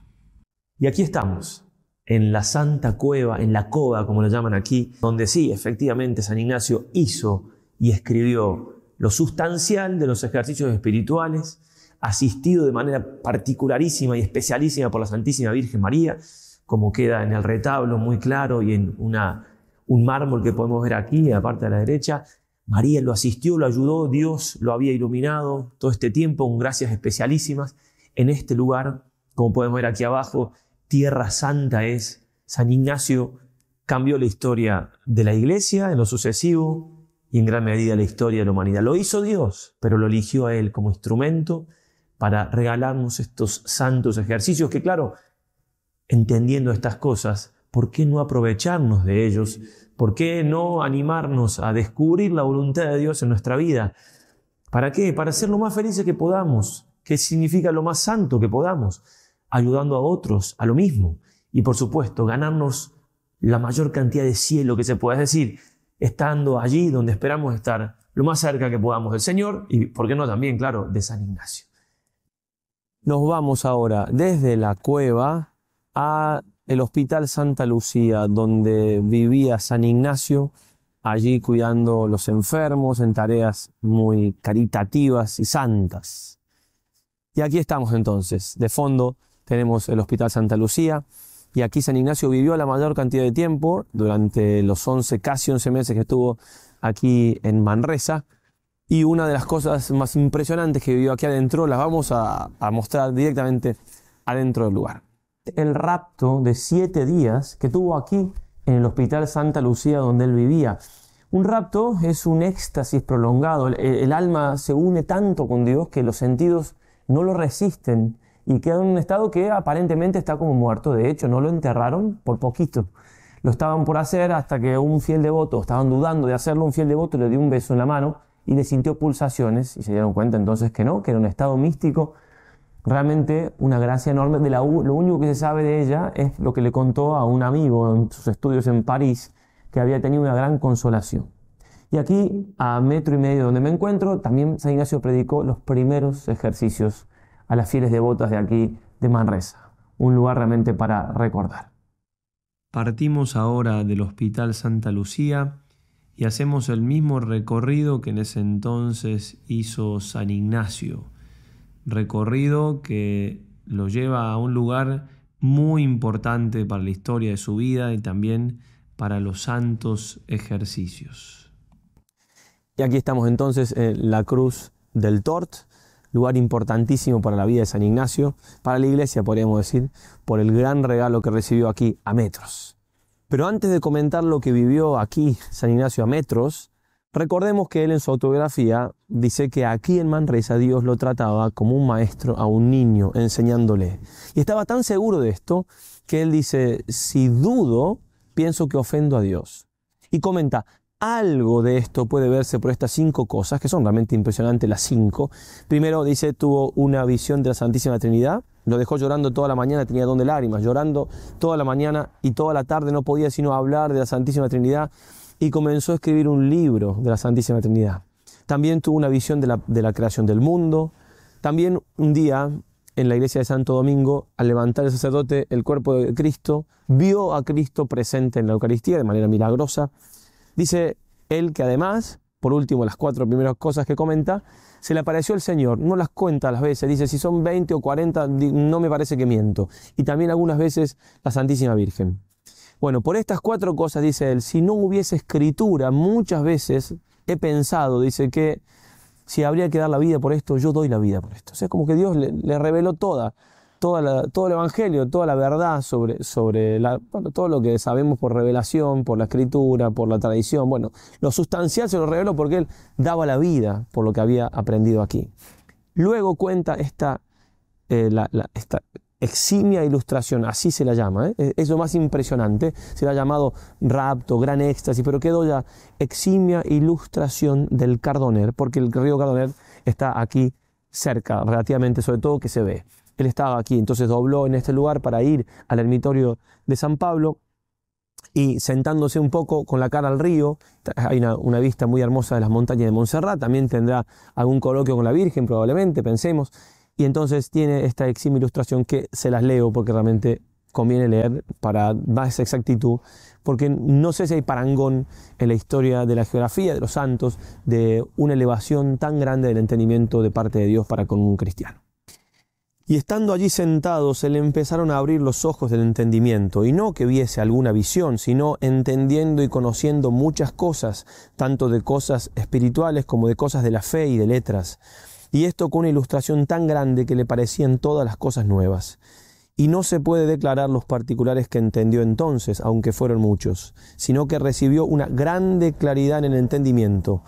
Y aquí estamos, en la Santa Cueva, en la Cova como lo llaman aquí, donde sí, efectivamente, San Ignacio hizo y escribió lo sustancial de los ejercicios espirituales, asistido de manera particularísima y especialísima por la Santísima Virgen María, como queda en el retablo muy claro y en un mármol que podemos ver aquí, aparte a la derecha, María lo asistió, lo ayudó, Dios lo había iluminado todo este tiempo con gracias especialísimas. En este lugar, como podemos ver aquí abajo, Tierra Santa es. San Ignacio cambió la historia de la iglesia en lo sucesivo y en gran medida la historia de la humanidad. Lo hizo Dios, pero lo eligió a él como instrumento para regalarnos estos santos ejercicios que, claro, entendiendo estas cosas, ¿por qué no aprovecharnos de ellos? ¿Por qué no animarnos a descubrir la voluntad de Dios en nuestra vida? ¿Para qué? Para ser lo más felices que podamos, ¿Qué significa lo más santo que podamos, ayudando a otros a lo mismo. Y por supuesto, ganarnos la mayor cantidad de cielo que se pueda, decir, estando allí donde esperamos estar, lo más cerca que podamos del Señor y, ¿por qué no también, claro, de San Ignacio? Nos vamos ahora desde la cueva a el Hospital Santa Lucía, donde vivía San Ignacio, allí cuidando los enfermos en tareas muy caritativas y santas. Y aquí estamos entonces, de fondo tenemos el Hospital Santa Lucía, y aquí San Ignacio vivió la mayor cantidad de tiempo, durante los 11, casi 11 meses que estuvo aquí en Manresa, y una de las cosas más impresionantes que vivió aquí adentro las vamos a mostrar directamente adentro del lugar el rapto de siete días que tuvo aquí en el Hospital Santa Lucía donde él vivía. Un rapto es un éxtasis prolongado. El, alma se une tanto con Dios que los sentidos no lo resisten y queda en un estado que aparentemente está como muerto. De hecho, no lo enterraron por poquito. Lo estaban por hacer hasta que un fiel devoto, estaban dudando de hacerlo, un fiel devoto le dio un beso en la mano y le sintió pulsaciones y se dieron cuenta entonces que no, que era un estado místico realmente una gracia enorme. De la, lo único que se sabe de ella es lo que le contó a un amigo en sus estudios en París, que había tenido una gran consolación. Y aquí, a metro y medio donde me encuentro, también San Ignacio predicó los primeros ejercicios a las fieles devotas de aquí, de Manresa. Un lugar realmente para recordar. Partimos ahora del Hospital Santa Lucía y hacemos el mismo recorrido que en ese entonces hizo San Ignacio recorrido que lo lleva a un lugar muy importante para la historia de su vida y también para los santos ejercicios. Y aquí estamos entonces en la cruz del Tort, lugar importantísimo para la vida de San Ignacio, para la iglesia podríamos decir, por el gran regalo que recibió aquí a metros. Pero antes de comentar lo que vivió aquí San Ignacio a metros, Recordemos que él en su autobiografía dice que aquí en Manresa Dios lo trataba como un maestro a un niño, enseñándole. Y estaba tan seguro de esto que él dice, si dudo, pienso que ofendo a Dios. Y comenta, algo de esto puede verse por estas cinco cosas, que son realmente impresionantes las cinco. Primero dice, tuvo una visión de la Santísima Trinidad, lo dejó llorando toda la mañana, tenía don de lágrimas, llorando toda la mañana y toda la tarde no podía sino hablar de la Santísima Trinidad y comenzó a escribir un libro de la Santísima Trinidad. También tuvo una visión de la, creación del mundo. También un día, en la iglesia de Santo Domingo, al levantar el sacerdote el cuerpo de Cristo, vio a Cristo presente en la Eucaristía de manera milagrosa. Dice él que además, por último, las cuatro primeras cosas que comenta, se le apareció el Señor, no las cuenta las veces, dice, si son 20 o 40, no me parece que miento. Y también algunas veces la Santísima Virgen. Bueno, por estas cuatro cosas, dice él, si no hubiese escritura, muchas veces he pensado, dice que si habría que dar la vida por esto, yo doy la vida por esto. O sea, es como que Dios le, reveló toda, todo el Evangelio, toda la verdad sobre, sobre todo lo que sabemos por revelación, por la escritura, por la tradición. Bueno, lo sustancial se lo reveló porque él daba la vida por lo que había aprendido aquí. Luego cuenta esta, eh, esta eximia ilustración, así se la llama, ¿eh? es lo más impresionante, se la ha llamado rapto, gran éxtasis, pero quedó ya eximia ilustración del Cardoner, porque el río Cardoner está aquí cerca, relativamente, sobre todo que se ve. Él estaba aquí, entonces dobló en este lugar para ir al ermitorio de San Pablo y sentándose un poco con la cara al río, hay una, una, vista muy hermosa de las montañas de Montserrat, también tendrá algún coloquio con la Virgen probablemente, pensemos, y entonces tiene esta exima ilustración que se las leo porque realmente conviene leer para más exactitud, porque no sé si hay parangón en la historia de la geografía de los santos de una elevación tan grande del entendimiento de parte de Dios para con un cristiano. Y estando allí sentado, se le empezaron a abrir los ojos del entendimiento, y no que viese alguna visión, sino entendiendo y conociendo muchas cosas, tanto de cosas espirituales como de cosas de la fe y de letras y esto con una ilustración tan grande que le parecían todas las cosas nuevas. Y no se puede declarar los particulares que entendió entonces, aunque fueron muchos, sino que recibió una grande claridad en el entendimiento,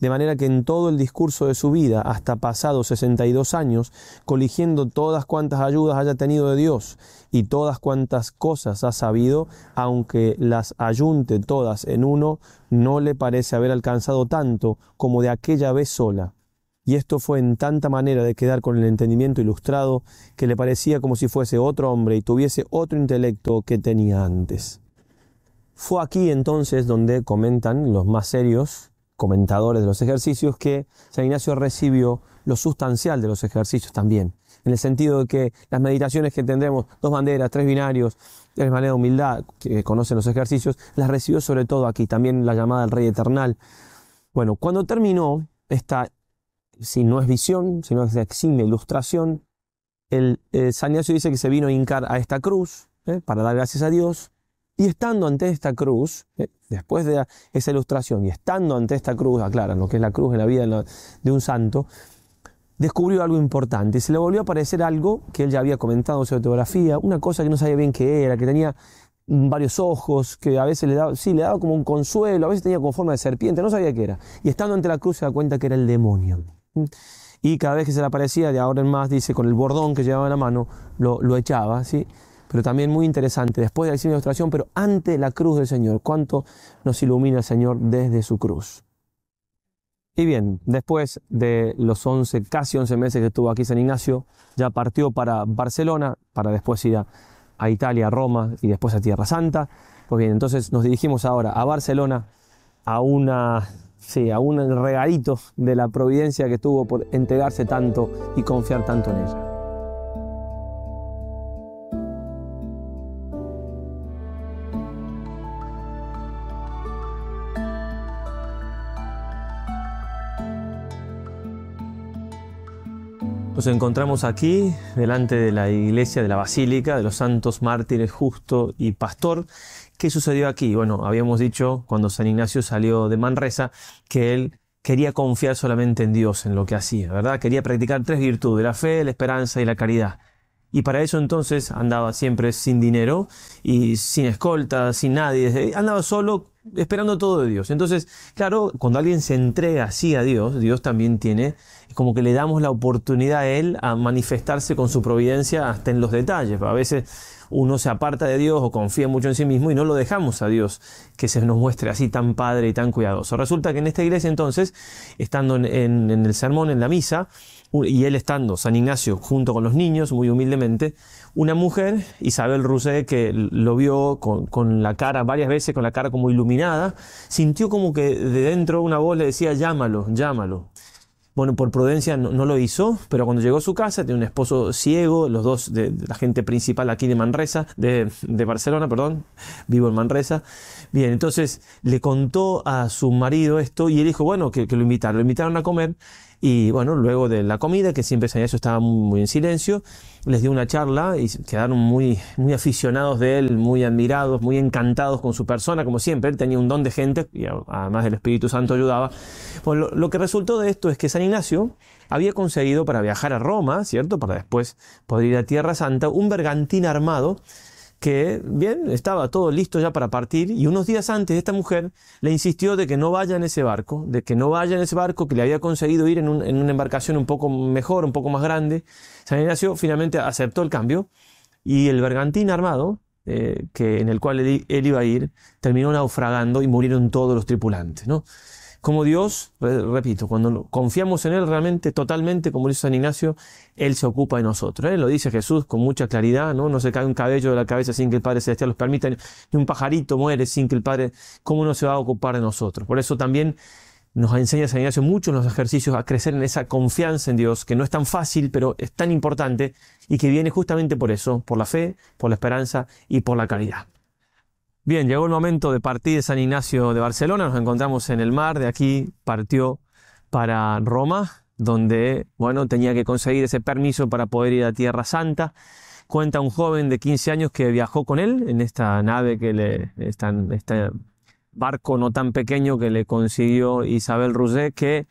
de manera que en todo el discurso de su vida, hasta pasados 62 años, coligiendo todas cuantas ayudas haya tenido de Dios y todas cuantas cosas ha sabido, aunque las ayunte todas en uno, no le parece haber alcanzado tanto como de aquella vez sola, y esto fue en tanta manera de quedar con el entendimiento ilustrado que le parecía como si fuese otro hombre y tuviese otro intelecto que tenía antes. Fue aquí entonces donde comentan los más serios comentadores de los ejercicios que San Ignacio recibió lo sustancial de los ejercicios también, en el sentido de que las meditaciones que tendremos, dos banderas, tres binarios, de manera de humildad, que conocen los ejercicios, las recibió sobre todo aquí, también la llamada al Rey Eternal. Bueno, cuando terminó esta si no es visión, sino no es exime ilustración. El, el eh, dice que se vino a hincar a esta cruz eh, para dar gracias a Dios. Y estando ante esta cruz, eh, después de esa ilustración, y estando ante esta cruz, aclaran lo que es la cruz en la vida de un santo, descubrió algo importante. Se le volvió a aparecer algo que él ya había comentado en su autobiografía, una cosa que no sabía bien qué era, que tenía varios ojos, que a veces le daba, sí, le daba como un consuelo, a veces tenía como forma de serpiente, no sabía qué era. Y estando ante la cruz se da cuenta que era el demonio. Y cada vez que se le aparecía, de ahora en más, dice, con el bordón que llevaba en la mano, lo, echaba, ¿sí? Pero también muy interesante, después de la ilustración, pero ante la cruz del Señor, cuánto nos ilumina el Señor desde su cruz. Y bien, después de los 11, casi 11 meses que estuvo aquí San Ignacio, ya partió para Barcelona, para después ir a, Italia, a Roma y después a Tierra Santa. Pues bien, entonces nos dirigimos ahora a Barcelona, a una Sí, a un regalito de la providencia que tuvo por entregarse tanto y confiar tanto en ella. Nos encontramos aquí, delante de la iglesia de la Basílica de los Santos Mártires Justo y Pastor, ¿Qué sucedió aquí? Bueno, habíamos dicho cuando San Ignacio salió de Manresa que él quería confiar solamente en Dios, en lo que hacía, ¿verdad? Quería practicar tres virtudes, la fe, la esperanza y la caridad. Y para eso entonces andaba siempre sin dinero y sin escolta, sin nadie, andaba solo esperando todo de Dios. Entonces, claro, cuando alguien se entrega así a Dios, Dios también tiene, como que le damos la oportunidad a Él a manifestarse con su providencia hasta en los detalles. A veces uno se aparta de Dios o confía mucho en sí mismo y no lo dejamos a Dios que se nos muestre así tan padre y tan cuidadoso. Resulta que en esta iglesia entonces, estando en, el sermón, en la misa, y él estando, San Ignacio, junto con los niños, muy humildemente, una mujer, Isabel Rousset, que lo vio con, con, la cara varias veces, con la cara como iluminada, sintió como que de dentro una voz le decía, llámalo, llámalo. Bueno, por prudencia no, lo hizo, pero cuando llegó a su casa, tiene un esposo ciego, los dos de, la gente principal aquí de Manresa, de, Barcelona, perdón, vivo en Manresa. Bien, entonces le contó a su marido esto y él dijo, bueno, que, que lo invitaron, lo invitaron a comer y bueno, luego de la comida, que siempre Ignacio estaba muy, en silencio, les dio una charla y quedaron muy, muy aficionados de él, muy admirados, muy encantados con su persona, como siempre. Él tenía un don de gente y además el Espíritu Santo ayudaba. Bueno, lo, lo que resultó de esto es que San Ignacio había conseguido para viajar a Roma, ¿cierto? Para después poder ir a Tierra Santa, un bergantín armado que, bien, estaba todo listo ya para partir y unos días antes esta mujer le insistió de que no vaya en ese barco, de que no vaya en ese barco que le había conseguido ir en, un, en una embarcación un poco mejor, un poco más grande. San Ignacio finalmente aceptó el cambio y el bergantín armado, eh, que, en el cual él, él, iba a ir, terminó naufragando y murieron todos los tripulantes, ¿no? como Dios, repito, cuando confiamos en Él realmente totalmente, como dice San Ignacio, Él se ocupa de nosotros. ¿eh? Lo dice Jesús con mucha claridad, ¿no? No se cae un cabello de la cabeza sin que el Padre Celestial los permita, ni un pajarito muere sin que el Padre, ¿cómo no se va a ocupar de nosotros? Por eso también nos enseña San Ignacio mucho en los ejercicios a crecer en esa confianza en Dios, que no es tan fácil, pero es tan importante y que viene justamente por eso, por la fe, por la esperanza y por la caridad. Bien, llegó el momento de partir de San Ignacio de Barcelona, nos encontramos en el mar, de aquí partió para Roma, donde, bueno, tenía que conseguir ese permiso para poder ir a Tierra Santa. Cuenta un joven de 15 años que viajó con él en esta nave que le, están este barco no tan pequeño que le consiguió Isabel Rouget, que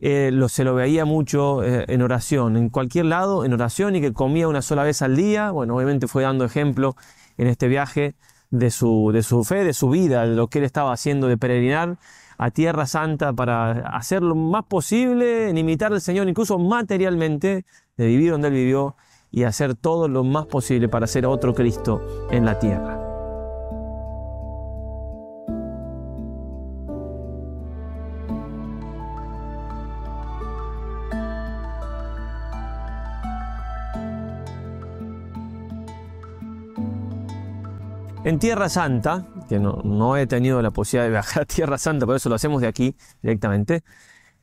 eh, lo, se lo veía mucho eh, en oración, en cualquier lado, en oración y que comía una sola vez al día. Bueno, obviamente fue dando ejemplo en este viaje de su, de su fe, de su vida, de lo que él estaba haciendo, de peregrinar a Tierra Santa para hacer lo más posible, en imitar al Señor, incluso materialmente, de vivir donde él vivió y hacer todo lo más posible para ser otro Cristo en la tierra. En Tierra Santa, que no, he tenido la posibilidad de viajar a Tierra Santa, por eso lo hacemos de aquí directamente.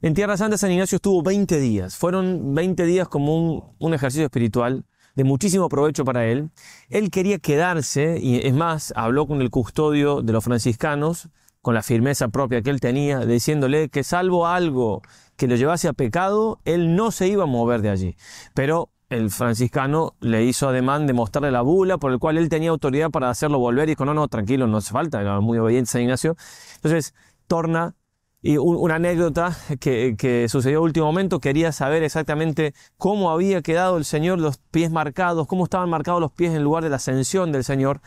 En Tierra Santa San Ignacio estuvo 20 días. Fueron 20 días como un, un ejercicio espiritual de muchísimo provecho para él. Él quería quedarse y es más, habló con el custodio de los franciscanos con la firmeza propia que él tenía, diciéndole que salvo algo que lo llevase a pecado, él no se iba a mover de allí. Pero el franciscano le hizo ademán de mostrarle la bula por el cual él tenía autoridad para hacerlo volver y dijo, no, no, tranquilo, no hace falta, era muy obediente San Ignacio. Entonces, torna y una anécdota que, que sucedió a último momento, quería saber exactamente cómo había quedado el Señor, los pies marcados, cómo estaban marcados los pies en lugar de la ascensión del Señor.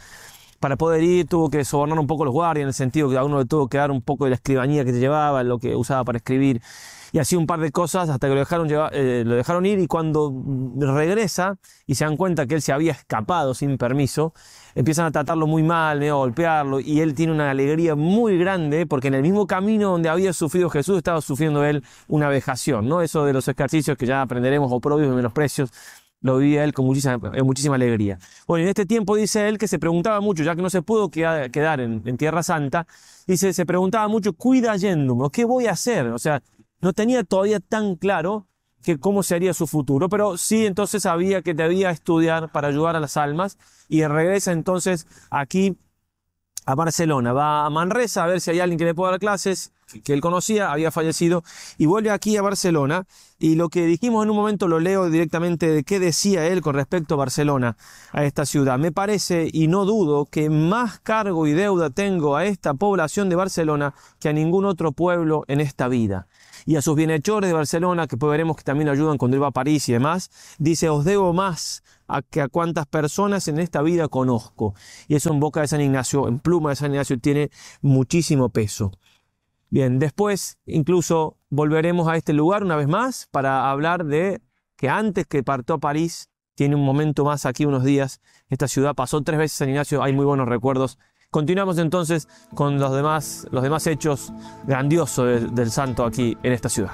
Para poder ir tuvo que sobornar un poco los guardias, en el sentido que a uno le tuvo que dar un poco de la escribanía que llevaba, lo que usaba para escribir y así un par de cosas hasta que lo dejaron, llevar, eh, lo dejaron ir y cuando regresa y se dan cuenta que él se había escapado sin permiso, empiezan a tratarlo muy mal, a golpearlo y él tiene una alegría muy grande porque en el mismo camino donde había sufrido Jesús estaba sufriendo él una vejación, ¿no? Eso de los ejercicios que ya aprenderemos, o de los precios, lo vivía él con muchísima, eh, muchísima, alegría. Bueno, en este tiempo dice él que se preguntaba mucho, ya que no se pudo quedar en, en Tierra Santa, dice, se preguntaba mucho, cuida yéndome, ¿qué voy a hacer? O sea, no tenía todavía tan claro que cómo sería su futuro, pero sí entonces sabía que debía estudiar para ayudar a las almas y regresa entonces aquí a Barcelona, va a Manresa a ver si hay alguien que le pueda dar clases, que él conocía, había fallecido, y vuelve aquí a Barcelona. Y lo que dijimos en un momento lo leo directamente de qué decía él con respecto a Barcelona, a esta ciudad. Me parece, y no dudo, que más cargo y deuda tengo a esta población de Barcelona que a ningún otro pueblo en esta vida y a sus bienhechores de Barcelona, que después pues veremos que también ayudan cuando iba a París y demás, dice, os debo más a que a cuantas personas en esta vida conozco. Y eso en boca de San Ignacio, en pluma de San Ignacio, tiene muchísimo peso. Bien, después incluso volveremos a este lugar una vez más para hablar de que antes que partió a París, tiene un momento más aquí unos días, esta ciudad pasó tres veces San Ignacio, hay muy buenos recuerdos Continuamos entonces con los demás, los demás hechos grandiosos del santo aquí en esta ciudad.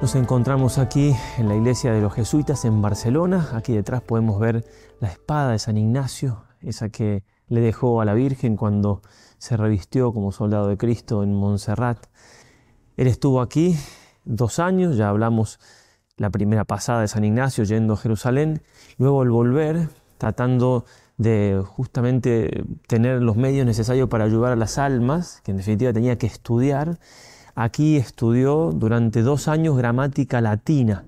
Nos encontramos aquí en la iglesia de los jesuitas en Barcelona. Aquí detrás podemos ver la espada de San Ignacio, esa que le dejó a la Virgen cuando se revistió como soldado de Cristo en Montserrat. Él estuvo aquí dos años, ya hablamos la primera pasada de San Ignacio yendo a Jerusalén, luego al volver, tratando de justamente tener los medios necesarios para ayudar a las almas, que en definitiva tenía que estudiar, aquí estudió durante dos años gramática latina,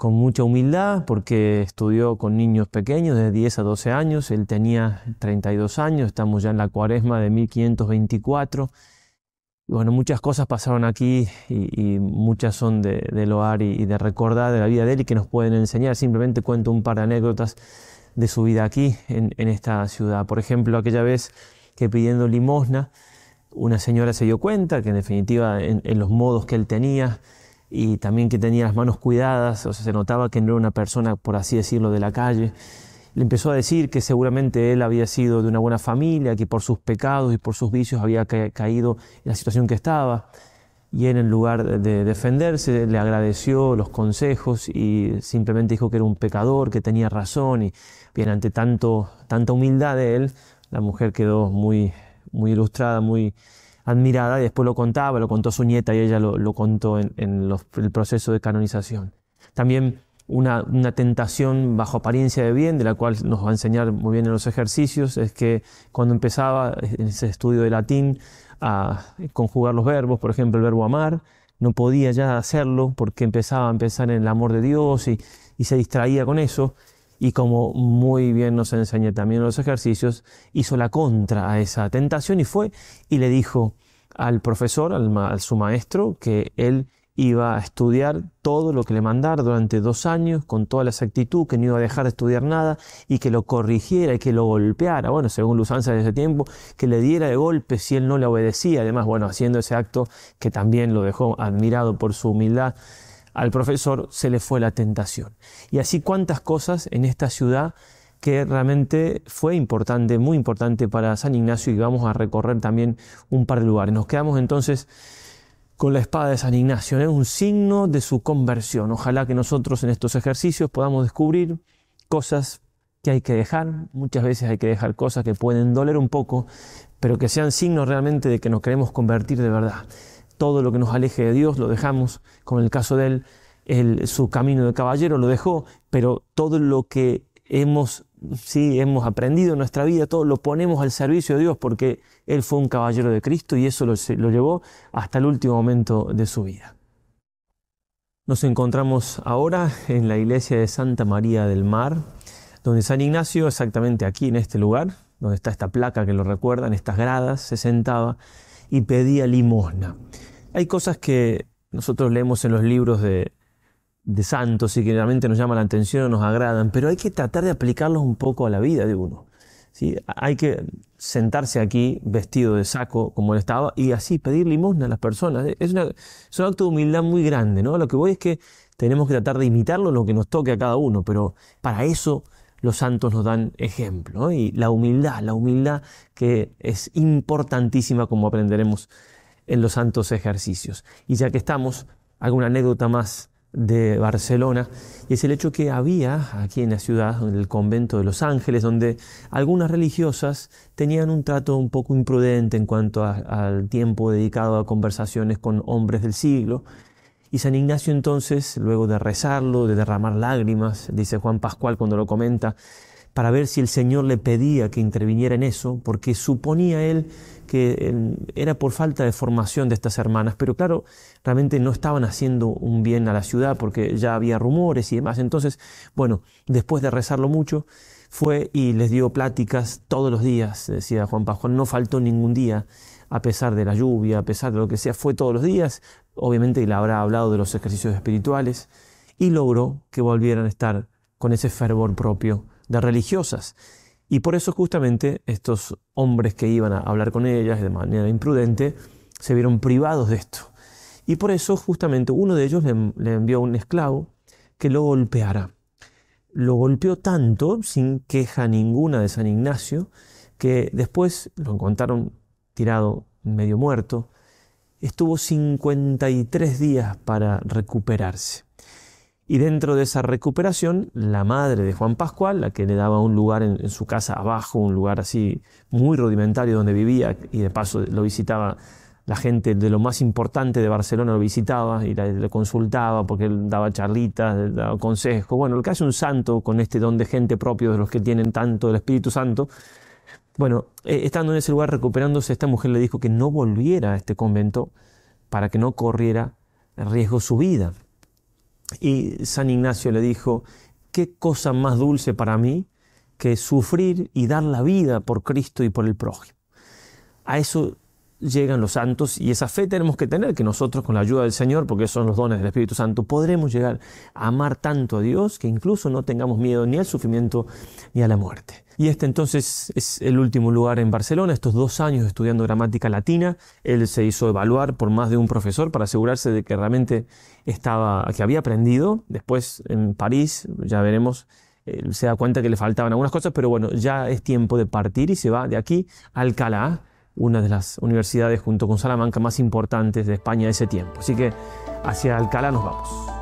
con mucha humildad porque estudió con niños pequeños de 10 a 12 años, él tenía 32 años, estamos ya en la cuaresma de 1524. bueno, muchas cosas pasaron aquí y, muchas son de, loar y, de recordar de la vida de él y que nos pueden enseñar. Simplemente cuento un par de anécdotas de su vida aquí en, esta ciudad. Por ejemplo, aquella vez que pidiendo limosna, una señora se dio cuenta que en definitiva en los modos que él tenía, y también que tenía las manos cuidadas, o sea, se notaba que no era una persona, por así decirlo, de la calle. Le empezó a decir que seguramente él había sido de una buena familia, que por sus pecados y por sus vicios había caído en la situación que estaba. Y él, en lugar de defenderse, le agradeció los consejos y simplemente dijo que era un pecador, que tenía razón. Y bien, ante tanto, tanta humildad de él, la mujer quedó muy, muy ilustrada, muy, admirada y después lo contaba, lo contó su nieta y ella lo, contó en, el proceso de canonización. También una, tentación bajo apariencia de bien, de la cual nos va a enseñar muy bien en los ejercicios, es que cuando empezaba en ese estudio de latín a conjugar los verbos, por ejemplo el verbo amar, no podía ya hacerlo porque empezaba a pensar en el amor de Dios y, y se distraía con eso y como muy bien nos enseña también los ejercicios, hizo la contra a esa tentación y fue y le dijo al profesor, al su maestro, que él iba a estudiar todo lo que le mandara durante dos años con toda la exactitud, que no iba a dejar de estudiar nada y que lo corrigiera y que lo golpeara, bueno, según luzanza de ese tiempo, que le diera de golpe si él no le obedecía, además, bueno, haciendo ese acto que también lo dejó admirado por su humildad al profesor se le fue la tentación. Y así cuántas cosas en esta ciudad que realmente fue importante, muy importante para San Ignacio y vamos a recorrer también un par de lugares. Nos quedamos entonces con la espada de San Ignacio, es ¿eh? un signo de su conversión. Ojalá que nosotros en estos ejercicios podamos descubrir cosas que hay que dejar, muchas veces hay que dejar cosas que pueden doler un poco, pero que sean signos realmente de que nos queremos convertir de verdad todo lo que nos aleje de Dios lo dejamos, como el caso de él, su camino de caballero lo dejó, pero todo lo que hemos, sí, hemos aprendido en nuestra vida, todo lo ponemos al servicio de Dios porque él fue un caballero de Cristo y eso lo, lo llevó hasta el último momento de su vida. Nos encontramos ahora en la iglesia de Santa María del Mar, donde San Ignacio, exactamente aquí en este lugar, donde está esta placa que lo recuerdan, estas gradas, se sentaba y pedía limosna. Hay cosas que nosotros leemos en los libros de, santos y que realmente nos llaman la atención o nos agradan, pero hay que tratar de aplicarlos un poco a la vida de uno. ¿sí? Hay que sentarse aquí vestido de saco, como él estaba, y así pedir limosna a las personas. Es, un acto de humildad muy grande. ¿no? Lo que voy es que tenemos que tratar de imitarlo lo que nos toque a cada uno, pero para eso los santos nos dan ejemplo. Y la humildad, la humildad que es importantísima como aprenderemos en los santos ejercicios. Y ya que estamos, alguna anécdota más de Barcelona, y es el hecho que había aquí en la ciudad, en el convento de Los Ángeles, donde algunas religiosas tenían un trato un poco imprudente en cuanto al tiempo dedicado a conversaciones con hombres del siglo. Y San Ignacio entonces, luego de rezarlo, de derramar lágrimas, dice Juan Pascual cuando lo comenta, para ver si el Señor le pedía que interviniera en eso, porque suponía él que era por falta de formación de estas hermanas, pero claro, realmente no estaban haciendo un bien a la ciudad porque ya había rumores y demás. Entonces, bueno, después de rezarlo mucho, fue y les dio pláticas todos los días, decía Juan Pascual, no faltó ningún día, a pesar de la lluvia, a pesar de lo que sea, fue todos los días, obviamente le habrá hablado de los ejercicios espirituales, y logró que volvieran a estar con ese fervor propio de religiosas. Y por eso justamente estos hombres que iban a hablar con ellas de manera imprudente se vieron privados de esto. Y por eso justamente uno de ellos le, envió un esclavo que lo golpeara. Lo golpeó tanto, sin queja ninguna de San Ignacio, que después lo encontraron tirado medio muerto. Estuvo 53 días para recuperarse. Y dentro de esa recuperación, la madre de Juan Pascual, la que le daba un lugar en, su casa abajo, un lugar así muy rudimentario donde vivía, y de paso lo visitaba la gente de lo más importante de Barcelona, lo visitaba y le consultaba porque él daba charlitas, daba consejos. Bueno, lo que hace un santo con este don de gente propio de los que tienen tanto del Espíritu Santo. Bueno, eh, estando en ese lugar recuperándose, esta mujer le dijo que no volviera a este convento para que no corriera riesgo su vida. Y San Ignacio le dijo, ¿qué cosa más dulce para mí que sufrir y dar la vida por Cristo y por el prójimo? A eso llegan los santos y esa fe tenemos que tener, que nosotros con la ayuda del Señor, porque son los dones del Espíritu Santo, podremos llegar a amar tanto a Dios que incluso no tengamos miedo ni al sufrimiento ni a la muerte. Y este entonces es el último lugar en Barcelona, estos dos años estudiando gramática latina. Él se hizo evaluar por más de un profesor para asegurarse de que realmente estaba, que había aprendido. Después en París, ya veremos, se da cuenta que le faltaban algunas cosas, pero bueno, ya es tiempo de partir y se va de aquí a Alcalá, una de las universidades junto con Salamanca más importantes de España de ese tiempo. Así que hacia Alcalá nos vamos.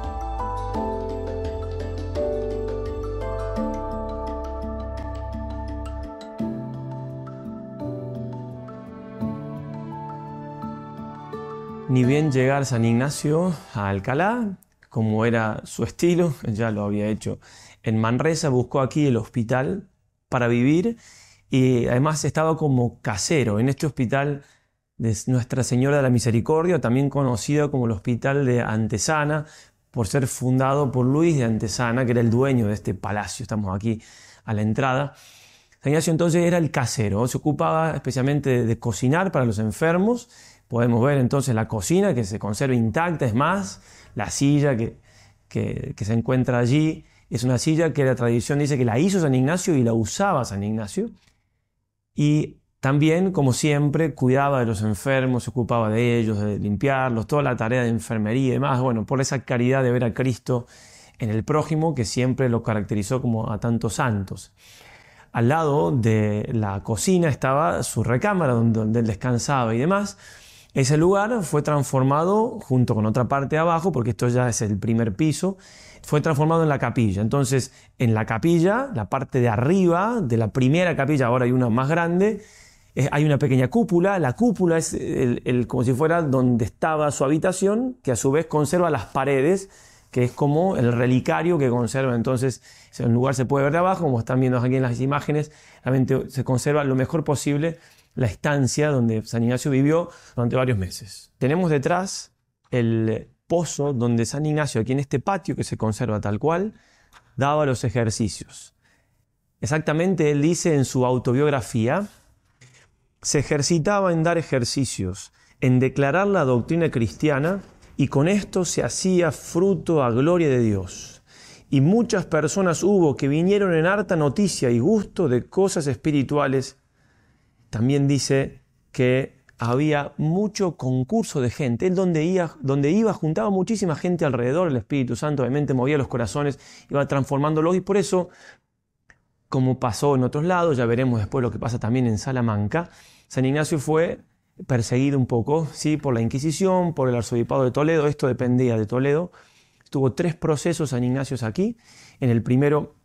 Ni bien llegar San Ignacio a Alcalá, como era su estilo, ya lo había hecho en Manresa, buscó aquí el hospital para vivir y además estaba como casero en este hospital de Nuestra Señora de la Misericordia, también conocido como el Hospital de Antesana, por ser fundado por Luis de Antesana, que era el dueño de este palacio, estamos aquí a la entrada. San Ignacio entonces era el casero, se ocupaba especialmente de, de cocinar para los enfermos Podemos ver entonces la cocina que se conserva intacta, es más, la silla que, se encuentra allí es una silla que la tradición dice que la hizo San Ignacio y la usaba San Ignacio. Y también, como siempre, cuidaba de los enfermos, se ocupaba de ellos, de limpiarlos, toda la tarea de enfermería y demás. Bueno, por esa caridad de ver a Cristo en el prójimo que siempre lo caracterizó como a tantos santos. Al lado de la cocina estaba su recámara donde, él descansaba y demás. Ese lugar fue transformado junto con otra parte de abajo, porque esto ya es el primer piso, fue transformado en la capilla. Entonces, en la capilla, la parte de arriba de la primera capilla, ahora hay una más grande, eh, hay una pequeña cúpula, la cúpula es el, como si fuera donde estaba su habitación, que a su vez conserva las paredes, que es como el relicario que conserva. Entonces, el lugar se puede ver de abajo, como están viendo aquí en las imágenes, realmente se conserva lo mejor posible la estancia donde San Ignacio vivió durante varios meses. Tenemos detrás el pozo donde San Ignacio, aquí en este patio que se conserva tal cual, daba los ejercicios. Exactamente, él dice en su autobiografía, se ejercitaba en dar ejercicios, en declarar la doctrina cristiana y con esto se hacía fruto a gloria de Dios. Y muchas personas hubo que vinieron en harta noticia y gusto de cosas espirituales también dice que había mucho concurso de gente. Él donde iba, donde iba juntaba muchísima gente alrededor. El Espíritu Santo obviamente movía los corazones, iba transformándolos y por eso, como pasó en otros lados, ya veremos después lo que pasa también en Salamanca, San Ignacio fue perseguido un poco ¿sí? por la Inquisición, por el Arzobispado de Toledo, esto dependía de Toledo. Tuvo tres procesos San Ignacio aquí. En el primero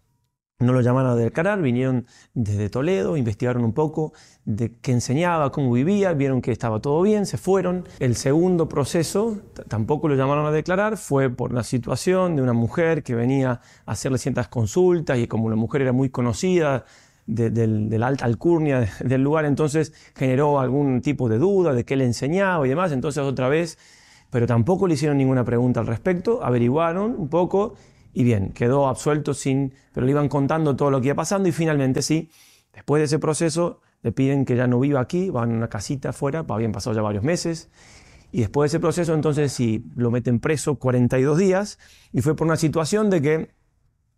no lo llamaron a declarar, vinieron desde Toledo, investigaron un poco de qué enseñaba, cómo vivía, vieron que estaba todo bien, se fueron. El segundo proceso, tampoco lo llamaron a declarar, fue por la situación de una mujer que venía a hacerle ciertas consultas y como la mujer era muy conocida de, de la alta alcurnia del lugar, entonces generó algún tipo de duda de qué le enseñaba y demás, entonces otra vez, pero tampoco le hicieron ninguna pregunta al respecto, averiguaron un poco y bien, quedó absuelto sin, pero le iban contando todo lo que iba pasando y finalmente sí, después de ese proceso le piden que ya no viva aquí, van a una casita afuera, pues, habían pasado ya varios meses y después de ese proceso entonces sí, lo meten preso 42 días y fue por una situación de que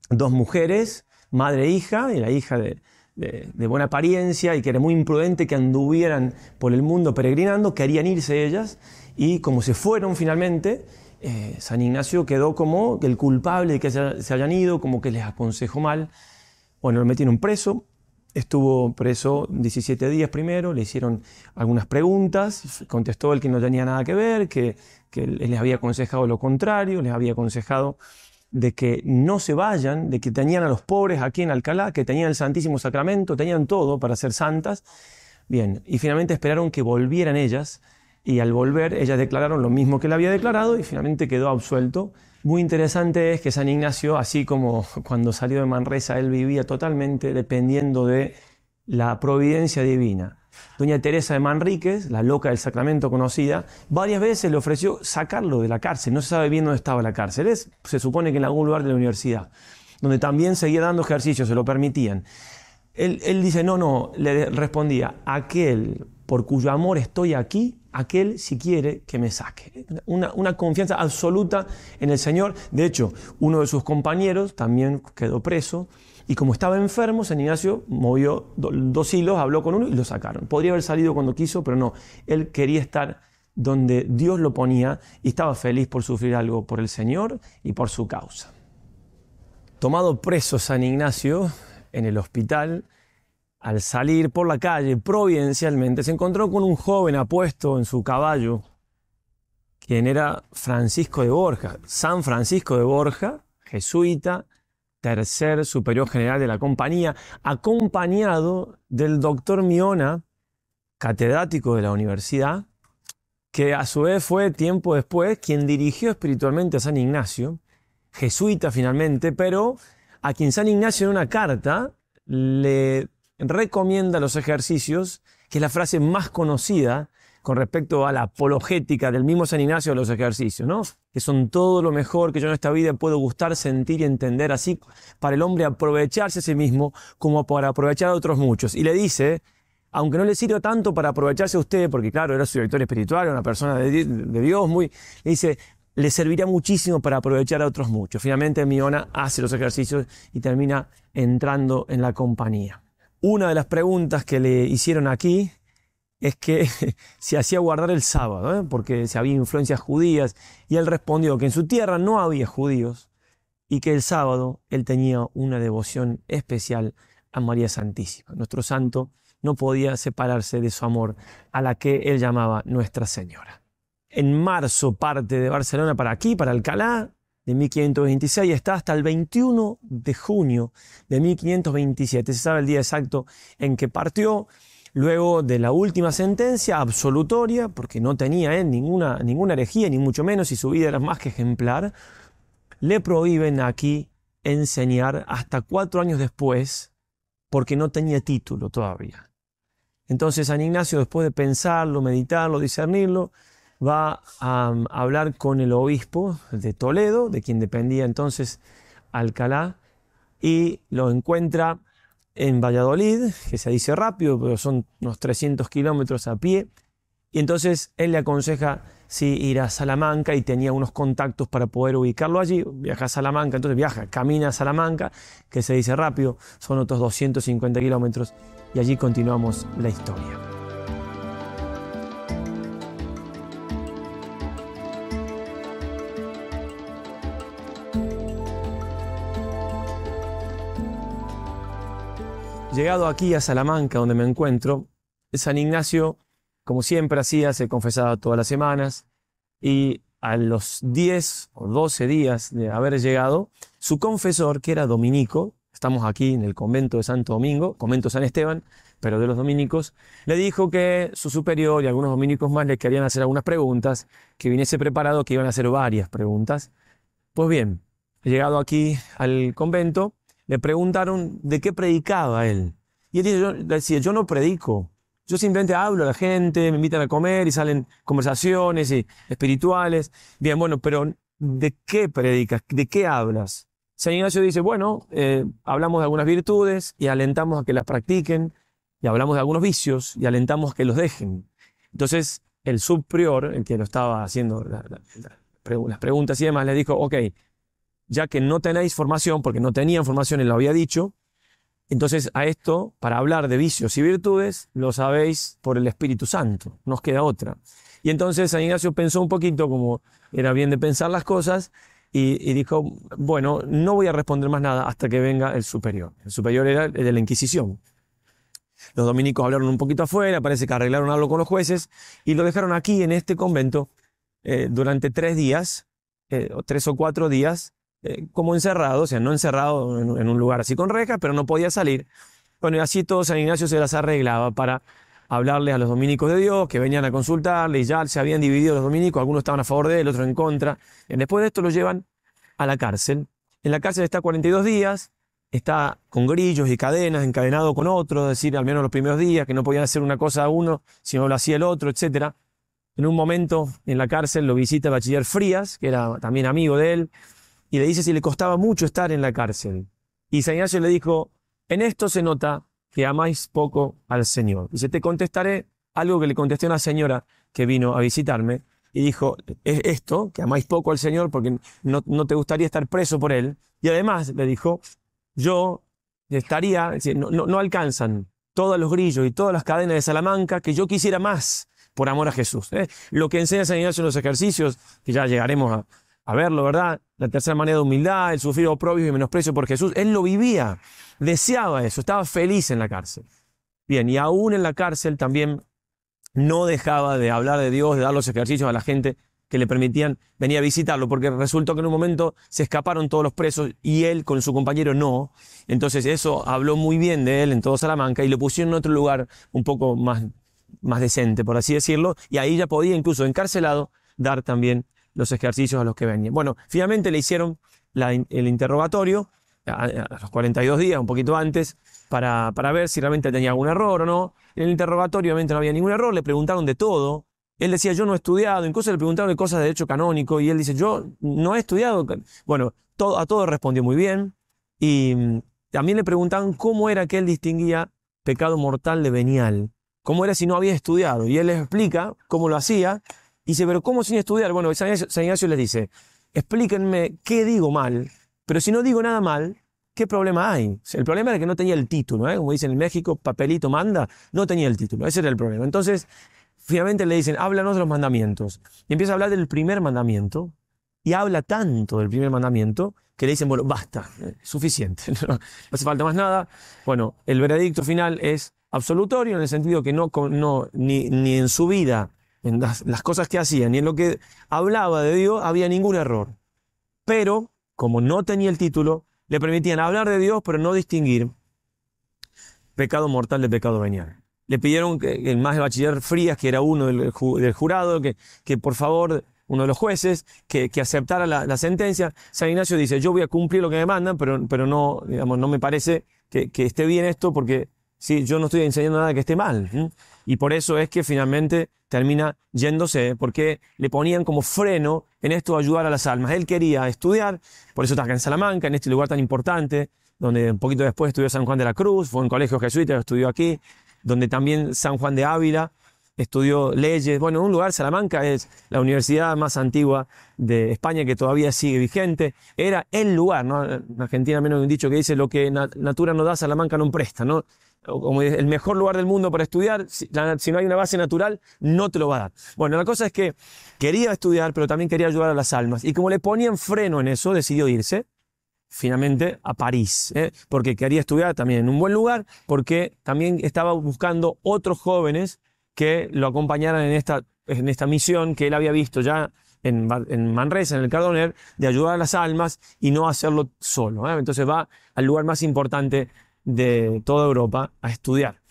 dos mujeres, madre e hija, y la hija de, de, de, buena apariencia y que era muy imprudente que anduvieran por el mundo peregrinando, querían irse ellas y como se fueron finalmente, eh, San Ignacio quedó como el culpable de que se hayan ido, como que les aconsejó mal. Bueno, lo metieron preso, estuvo preso 17 días primero, le hicieron algunas preguntas, contestó el que no tenía nada que ver, que, les había aconsejado lo contrario, les había aconsejado de que no se vayan, de que tenían a los pobres aquí en Alcalá, que tenían el Santísimo Sacramento, tenían todo para ser santas. Bien, y finalmente esperaron que volvieran ellas y al volver ellas declararon lo mismo que él había declarado y finalmente quedó absuelto. Muy interesante es que San Ignacio, así como cuando salió de Manresa, él vivía totalmente dependiendo de la providencia divina. Doña Teresa de Manríquez, la loca del sacramento conocida, varias veces le ofreció sacarlo de la cárcel. No se sabe bien dónde estaba la cárcel. Es, se supone que en algún lugar de la universidad, donde también seguía dando ejercicios, se lo permitían. Él, él dice, no, no, le respondía, aquel por cuyo amor estoy aquí, aquel si quiere que me saque. Una, confianza absoluta en el Señor. De hecho, uno de sus compañeros también quedó preso y como estaba enfermo, San Ignacio movió dos hilos, habló con uno y lo sacaron. Podría haber salido cuando quiso, pero no. Él quería estar donde Dios lo ponía y estaba feliz por sufrir algo por el Señor y por su causa. Tomado preso San Ignacio en el hospital, al salir por la calle, providencialmente, se encontró con un joven apuesto en su caballo, quien era Francisco de Borja, San Francisco de Borja, jesuita, tercer superior general de la compañía, acompañado del doctor Miona, catedrático de la universidad, que a su vez fue tiempo después quien dirigió espiritualmente a San Ignacio, jesuita finalmente, pero a quien San Ignacio en una carta le recomienda los ejercicios, que es la frase más conocida con respecto a la apologética del mismo San Ignacio de los ejercicios, ¿no? Que son todo lo mejor que yo en esta vida puedo gustar, sentir y entender, así para el hombre aprovecharse a sí mismo como para aprovechar a otros muchos. Y le dice, aunque no le sirva tanto para aprovecharse a usted, porque claro, era su director espiritual, una persona de, Dios, muy, le dice, le servirá muchísimo para aprovechar a otros muchos. Finalmente Miona hace los ejercicios y termina entrando en la compañía. Una de las preguntas que le hicieron aquí es que se hacía guardar el sábado, ¿eh? porque se había influencias judías, y él respondió que en su tierra no había judíos y que el sábado él tenía una devoción especial a María Santísima. Nuestro santo no podía separarse de su amor, a la que él llamaba Nuestra Señora. En marzo parte de Barcelona para aquí, para Alcalá, de 1526 está hasta el 21 de junio de 1527. Se sabe el día exacto en que partió. Luego de la última sentencia absolutoria, porque no tenía eh, ninguna, ninguna herejía, ni mucho menos, y su vida era más que ejemplar, le prohíben aquí enseñar hasta cuatro años después, porque no tenía título todavía. Entonces San Ignacio, después de pensarlo, meditarlo, discernirlo, va a, um, hablar con el obispo de Toledo, de quien dependía entonces Alcalá, y lo encuentra en Valladolid, que se dice rápido, pero son unos 300 kilómetros a pie, y entonces él le aconseja si ir a Salamanca y tenía unos contactos para poder ubicarlo allí, viaja a Salamanca, entonces viaja, camina a Salamanca, que se dice rápido, son otros 250 kilómetros, y allí continuamos la historia. Llegado aquí a Salamanca, donde me encuentro, San Ignacio, como siempre hacía, se confesaba todas las semanas y a los 10 o 12 días de haber llegado, su confesor, que era dominico, estamos aquí en el convento de Santo Domingo, convento San Esteban, pero de los dominicos, le dijo que su superior y algunos dominicos más le querían hacer algunas preguntas, que viniese preparado, que iban a hacer varias preguntas. Pues bien, llegado aquí al convento, le preguntaron de qué predicaba él. Y él decía, yo no predico, yo simplemente hablo a la gente, me invitan a comer y salen conversaciones espirituales. Bien, bueno, pero ¿de qué predicas? ¿De qué hablas? San Ignacio dice, bueno, eh, hablamos de algunas virtudes y alentamos a que las practiquen, y hablamos de algunos vicios y alentamos a que los dejen. Entonces, el subprior, el que lo estaba haciendo las preguntas y demás, le dijo, ok, ya que no tenéis formación, porque no tenían formación y lo había dicho, entonces a esto, para hablar de vicios y virtudes, lo sabéis por el Espíritu Santo, nos queda otra. Y entonces San Ignacio pensó un poquito, como era bien de pensar las cosas, y, dijo, bueno, no voy a responder más nada hasta que venga el superior. El superior era el de la Inquisición. Los dominicos hablaron un poquito afuera, parece que arreglaron algo con los jueces, y lo dejaron aquí en este convento eh, durante tres días, eh, tres o cuatro días, eh, como encerrado, o sea, no encerrado en, un lugar así con rejas, pero no podía salir. Bueno, y así todo San Ignacio se las arreglaba para hablarle a los dominicos de Dios, que venían a consultarle, y ya se habían dividido los dominicos, algunos estaban a favor de él, otros en contra. Eh, después de esto lo llevan a la cárcel. En la cárcel está 42 días, está con grillos y cadenas, encadenado con otros, es decir, al menos los primeros días, que no podían hacer una cosa a uno, sino lo hacía el otro, etc. En un momento en la cárcel lo visita el bachiller Frías, que era también amigo de él, y le dice si le costaba mucho estar en la cárcel. Y San Ignacio le dijo, en esto se nota que amáis poco al Señor. Dice, te contestaré algo que le contesté a una señora que vino a visitarme y dijo, es esto, que amáis poco al Señor porque no, te gustaría estar preso por Él. Y además le dijo, yo estaría, no, alcanzan todos los grillos y todas las cadenas de Salamanca que yo quisiera más por amor a Jesús. ¿eh? Lo que enseña San Ignacio en los ejercicios, que ya llegaremos a, a verlo, ¿verdad? La tercera manera de humildad, el sufrir oprobio y menosprecio por Jesús. Él lo vivía, deseaba eso, estaba feliz en la cárcel. Bien, y aún en la cárcel también no dejaba de hablar de Dios, de dar los ejercicios a la gente que le permitían venir a visitarlo, porque resultó que en un momento se escaparon todos los presos y él con su compañero no. Entonces eso habló muy bien de él en todo Salamanca y lo pusieron en otro lugar un poco más, más decente, por así decirlo, y ahí ya podía incluso encarcelado dar también los ejercicios a los que venían. Bueno, finalmente le hicieron el interrogatorio a, los 42 días, un poquito antes, para, ver si realmente tenía algún error o no. En el interrogatorio obviamente no había ningún error, le preguntaron de todo. Él decía, yo no he estudiado, incluso le preguntaron de cosas de derecho canónico y él dice, yo no he estudiado. Bueno, todo, a todo respondió muy bien y mm, también le preguntaban cómo era que él distinguía pecado mortal de venial, cómo era si no había estudiado. Y él les explica cómo lo hacía y dice, pero ¿cómo sin estudiar? Bueno, San Ignacio, les dice, explíquenme qué digo mal, pero si no digo nada mal, ¿qué problema hay? el problema era que no tenía el título, ¿eh? como dicen en México, papelito manda, no tenía el título, ese era el problema. Entonces, finalmente le dicen, háblanos de los mandamientos. Y empieza a hablar del primer mandamiento, y habla tanto del primer mandamiento, que le dicen, bueno, basta, eh, suficiente, no, hace falta más nada. Bueno, el veredicto final es absolutorio en el sentido que no, no ni, ni en su vida en las, cosas que hacían y en lo que hablaba de Dios había ningún error. Pero, como no tenía el título, le permitían hablar de Dios, pero no distinguir pecado mortal de pecado venial. Le pidieron, que, el más de bachiller Frías, que era uno del, jurado, que, que, por favor, uno de los jueces, que, aceptara la, sentencia. San Ignacio dice, yo voy a cumplir lo que me mandan, pero, pero no, digamos, no me parece que, esté bien esto porque sí, yo no estoy enseñando nada que esté mal. Y por eso es que finalmente termina yéndose, ¿eh? porque le ponían como freno en esto ayudar a las almas. Él quería estudiar, por eso está acá en Salamanca, en este lugar tan importante, donde un poquito después estudió San Juan de la Cruz, fue un colegio jesuita, estudió aquí, donde también San Juan de Ávila estudió leyes. Bueno, un lugar, Salamanca es la universidad más antigua de España que todavía sigue vigente. Era el lugar, ¿no? En Argentina menos un dicho que dice, lo que natura no da, Salamanca no presta, ¿no? como el mejor lugar del mundo para estudiar, si, no hay una base natural, no te lo va a dar. Bueno, la cosa es que quería estudiar, pero también quería ayudar a las almas. Y como le ponían freno en eso, decidió irse finalmente a París, ¿eh? porque quería estudiar también en un buen lugar, porque también estaba buscando otros jóvenes que lo acompañaran en esta, en esta misión que él había visto ya en, en Manresa, en el Cardoner, de ayudar a las almas y no hacerlo solo. ¿eh? Entonces va al lugar más importante de toda Europa a estudiar.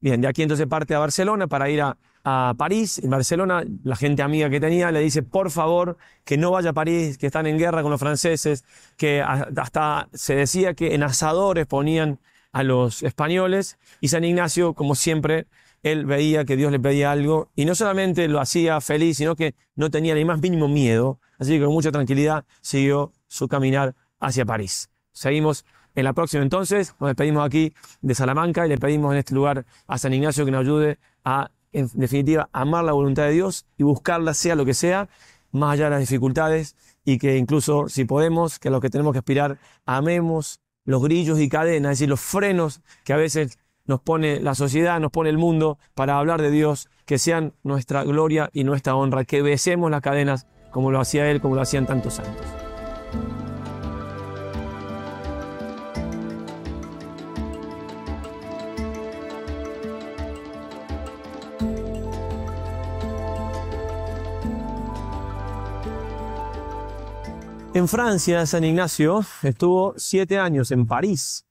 Bien, de aquí entonces parte a Barcelona para ir a, a París. En Barcelona, la gente amiga que tenía le dice, por favor, que no vaya a París, que están en guerra con los franceses, que hasta se decía que en asadores ponían a los españoles. Y San Ignacio, como siempre, él veía que Dios le pedía algo y no solamente lo hacía feliz, sino que no tenía ni más mínimo miedo. Así que con mucha tranquilidad siguió su caminar hacia París. Seguimos en la próxima entonces. Nos despedimos aquí de Salamanca y le pedimos en este lugar a San Ignacio que nos ayude a, en definitiva, amar la voluntad de Dios y buscarla sea lo que sea, más allá de las dificultades y que incluso si podemos, que a los que tenemos que aspirar, amemos los grillos y cadenas, es decir, los frenos que a veces nos pone la sociedad, nos pone el mundo para hablar de Dios, que sean nuestra gloria y nuestra honra, que besemos las cadenas como lo hacía Él, como lo hacían tantos santos. En Francia, San Ignacio estuvo siete años en París.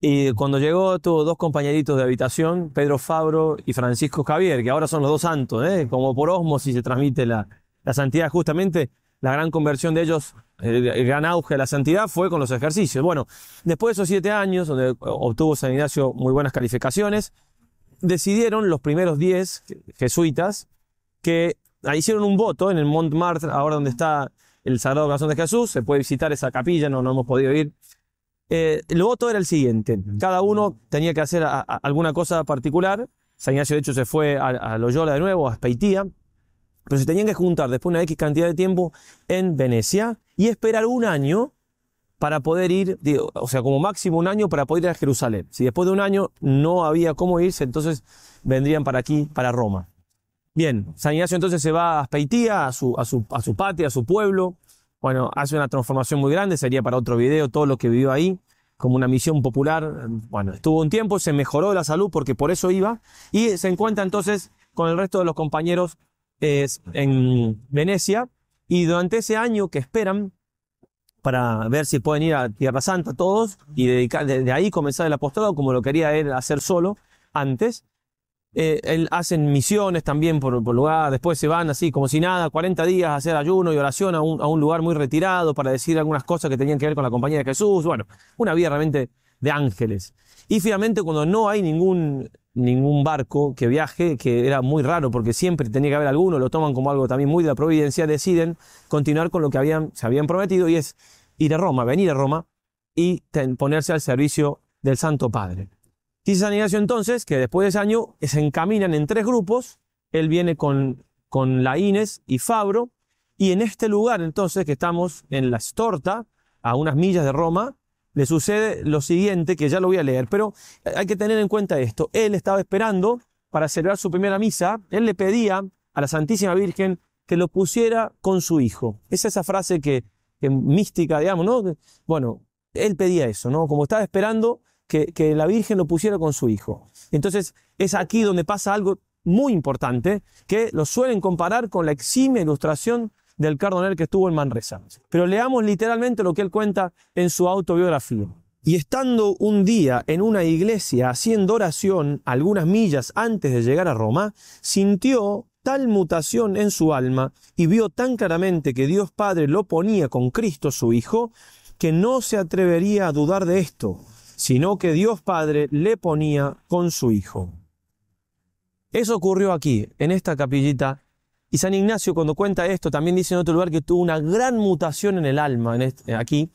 Y cuando llegó tuvo dos compañeritos de habitación, Pedro Fabro y Francisco Javier, que ahora son los dos santos, ¿eh? como por osmosis se transmite la, santidad. Justamente la gran conversión de ellos, el, el gran auge de la santidad fue con los ejercicios. Bueno, después de esos siete años, donde obtuvo San Ignacio muy buenas calificaciones, decidieron los primeros diez jesuitas que hicieron un voto en el Montmartre, ahora donde está el Sagrado Corazón de Jesús, se puede visitar esa capilla, no, no hemos podido ir. Eh, lo otro era el siguiente, cada uno tenía que hacer alguna cosa particular, San Ignacio de hecho se fue a, Loyola de nuevo, a Speitía, pero se tenían que juntar después de una X cantidad de tiempo en Venecia y esperar un año para poder ir, o sea, como máximo un año para poder ir a Jerusalén. Si después de un año no había cómo irse, entonces vendrían para aquí, para Roma. Bien, San Ignacio entonces se va a Aspeitía, a su, a su, a su patria, a su pueblo. Bueno, hace una transformación muy grande, sería para otro video todo lo que vivió ahí, como una misión popular. Bueno, estuvo un tiempo, se mejoró la salud porque por eso iba, y se encuentra entonces con el resto de los compañeros eh, en Venecia, y durante ese año que esperan para ver si pueden ir a Tierra Santa todos y dedicar, de, ahí comenzar el apostolado como lo quería él hacer solo antes, eh, él, hacen misiones también por, lugar, después se van así como si nada, 40 días a hacer ayuno y oración a un, lugar muy retirado para decir algunas cosas que tenían que ver con la compañía de Jesús, bueno, una vida realmente de ángeles. Y finalmente cuando no hay ningún, barco que viaje, que era muy raro porque siempre tenía que haber alguno, lo toman como algo también muy de la providencia, deciden continuar con lo que habían, se habían prometido y es ir a Roma, venir a Roma y ponerse al servicio del Santo Padre. Dice San Ignacio entonces que después de ese año se encaminan en tres grupos. Él viene con, con la Inés y Fabro. Y en este lugar entonces que estamos en la Estorta, a unas millas de Roma, le sucede lo siguiente, que ya lo voy a leer, pero hay que tener en cuenta esto. Él estaba esperando para celebrar su primera misa. Él le pedía a la Santísima Virgen que lo pusiera con su hijo. Es esa frase que, que mística, digamos, ¿no? Bueno, él pedía eso, ¿no? Como estaba esperando que, la Virgen lo pusiera con su hijo. Entonces es aquí donde pasa algo muy importante que lo suelen comparar con la exime ilustración del cardonel que estuvo en Manresa. Pero leamos literalmente lo que él cuenta en su autobiografía. Y estando un día en una iglesia haciendo oración algunas millas antes de llegar a Roma, sintió tal mutación en su alma y vio tan claramente que Dios Padre lo ponía con Cristo su Hijo, que no se atrevería a dudar de esto, sino que Dios Padre le ponía con su Hijo. Eso ocurrió aquí, en esta capillita, y San Ignacio cuando cuenta esto también dice en otro lugar que tuvo una gran mutación en el alma en este, aquí,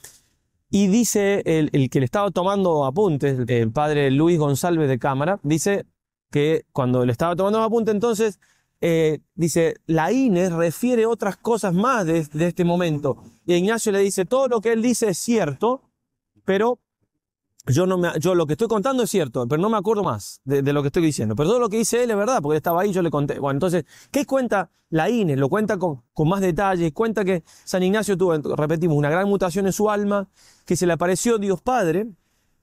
y dice el, que le estaba tomando apuntes, el padre Luis González de Cámara, dice que cuando le estaba tomando apuntes entonces, eh, dice, la Inés e refiere otras cosas más de, de este momento. Y Ignacio le dice, todo lo que él dice es cierto, pero yo, no me, yo lo que estoy contando es cierto, pero no me acuerdo más de, lo que estoy diciendo. Pero todo lo que dice él es verdad, porque estaba ahí, yo le conté. Bueno, entonces, ¿qué cuenta la INE? Lo cuenta con, con más detalles, cuenta que San Ignacio tuvo, repetimos, una gran mutación en su alma, que se le apareció Dios Padre,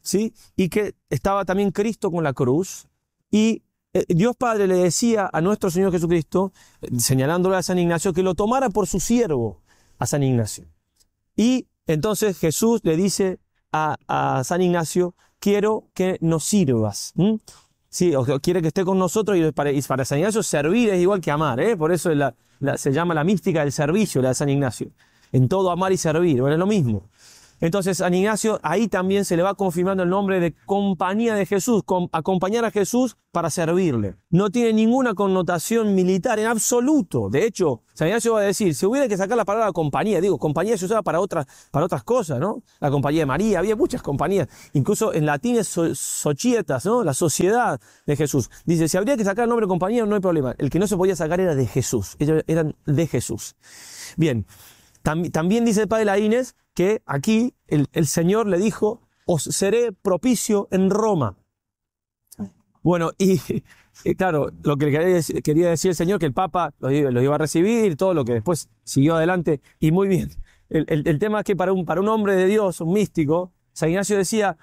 ¿sí? Y que estaba también Cristo con la cruz, y eh, Dios Padre le decía a nuestro Señor Jesucristo, eh, señalándole a San Ignacio, que lo tomara por su siervo a San Ignacio. Y entonces Jesús le dice, a, San Ignacio, quiero que nos sirvas. Sí, quiere que esté con nosotros y para, San Ignacio servir es igual que amar, ¿eh? por eso se llama la mística del servicio, la de San Ignacio. En todo amar y servir, bueno, es lo mismo. Entonces, San Ignacio ahí también se le va confirmando el nombre de compañía de Jesús, acompañar a Jesús para servirle. No tiene ninguna connotación militar en absoluto. De hecho, San Ignacio va a decir, si hubiera que sacar la palabra compañía, digo, compañía se usaba para otras, para otras cosas, ¿no? La compañía de María, había muchas compañías, incluso en latín es Sochietas, societas, ¿no? La sociedad de Jesús. Dice, si habría que sacar el nombre de compañía, no hay problema. El que no se podía sacar era de Jesús, ellos eran de Jesús. Bien, también dice el padre Laínez que aquí el, Señor le dijo, os seré propicio en Roma. Bueno, y, claro, lo que quería decir el Señor, que el Papa lo iba a recibir, todo lo que después siguió adelante, y muy bien. El, tema es que para un, hombre de Dios, un místico, San Ignacio decía,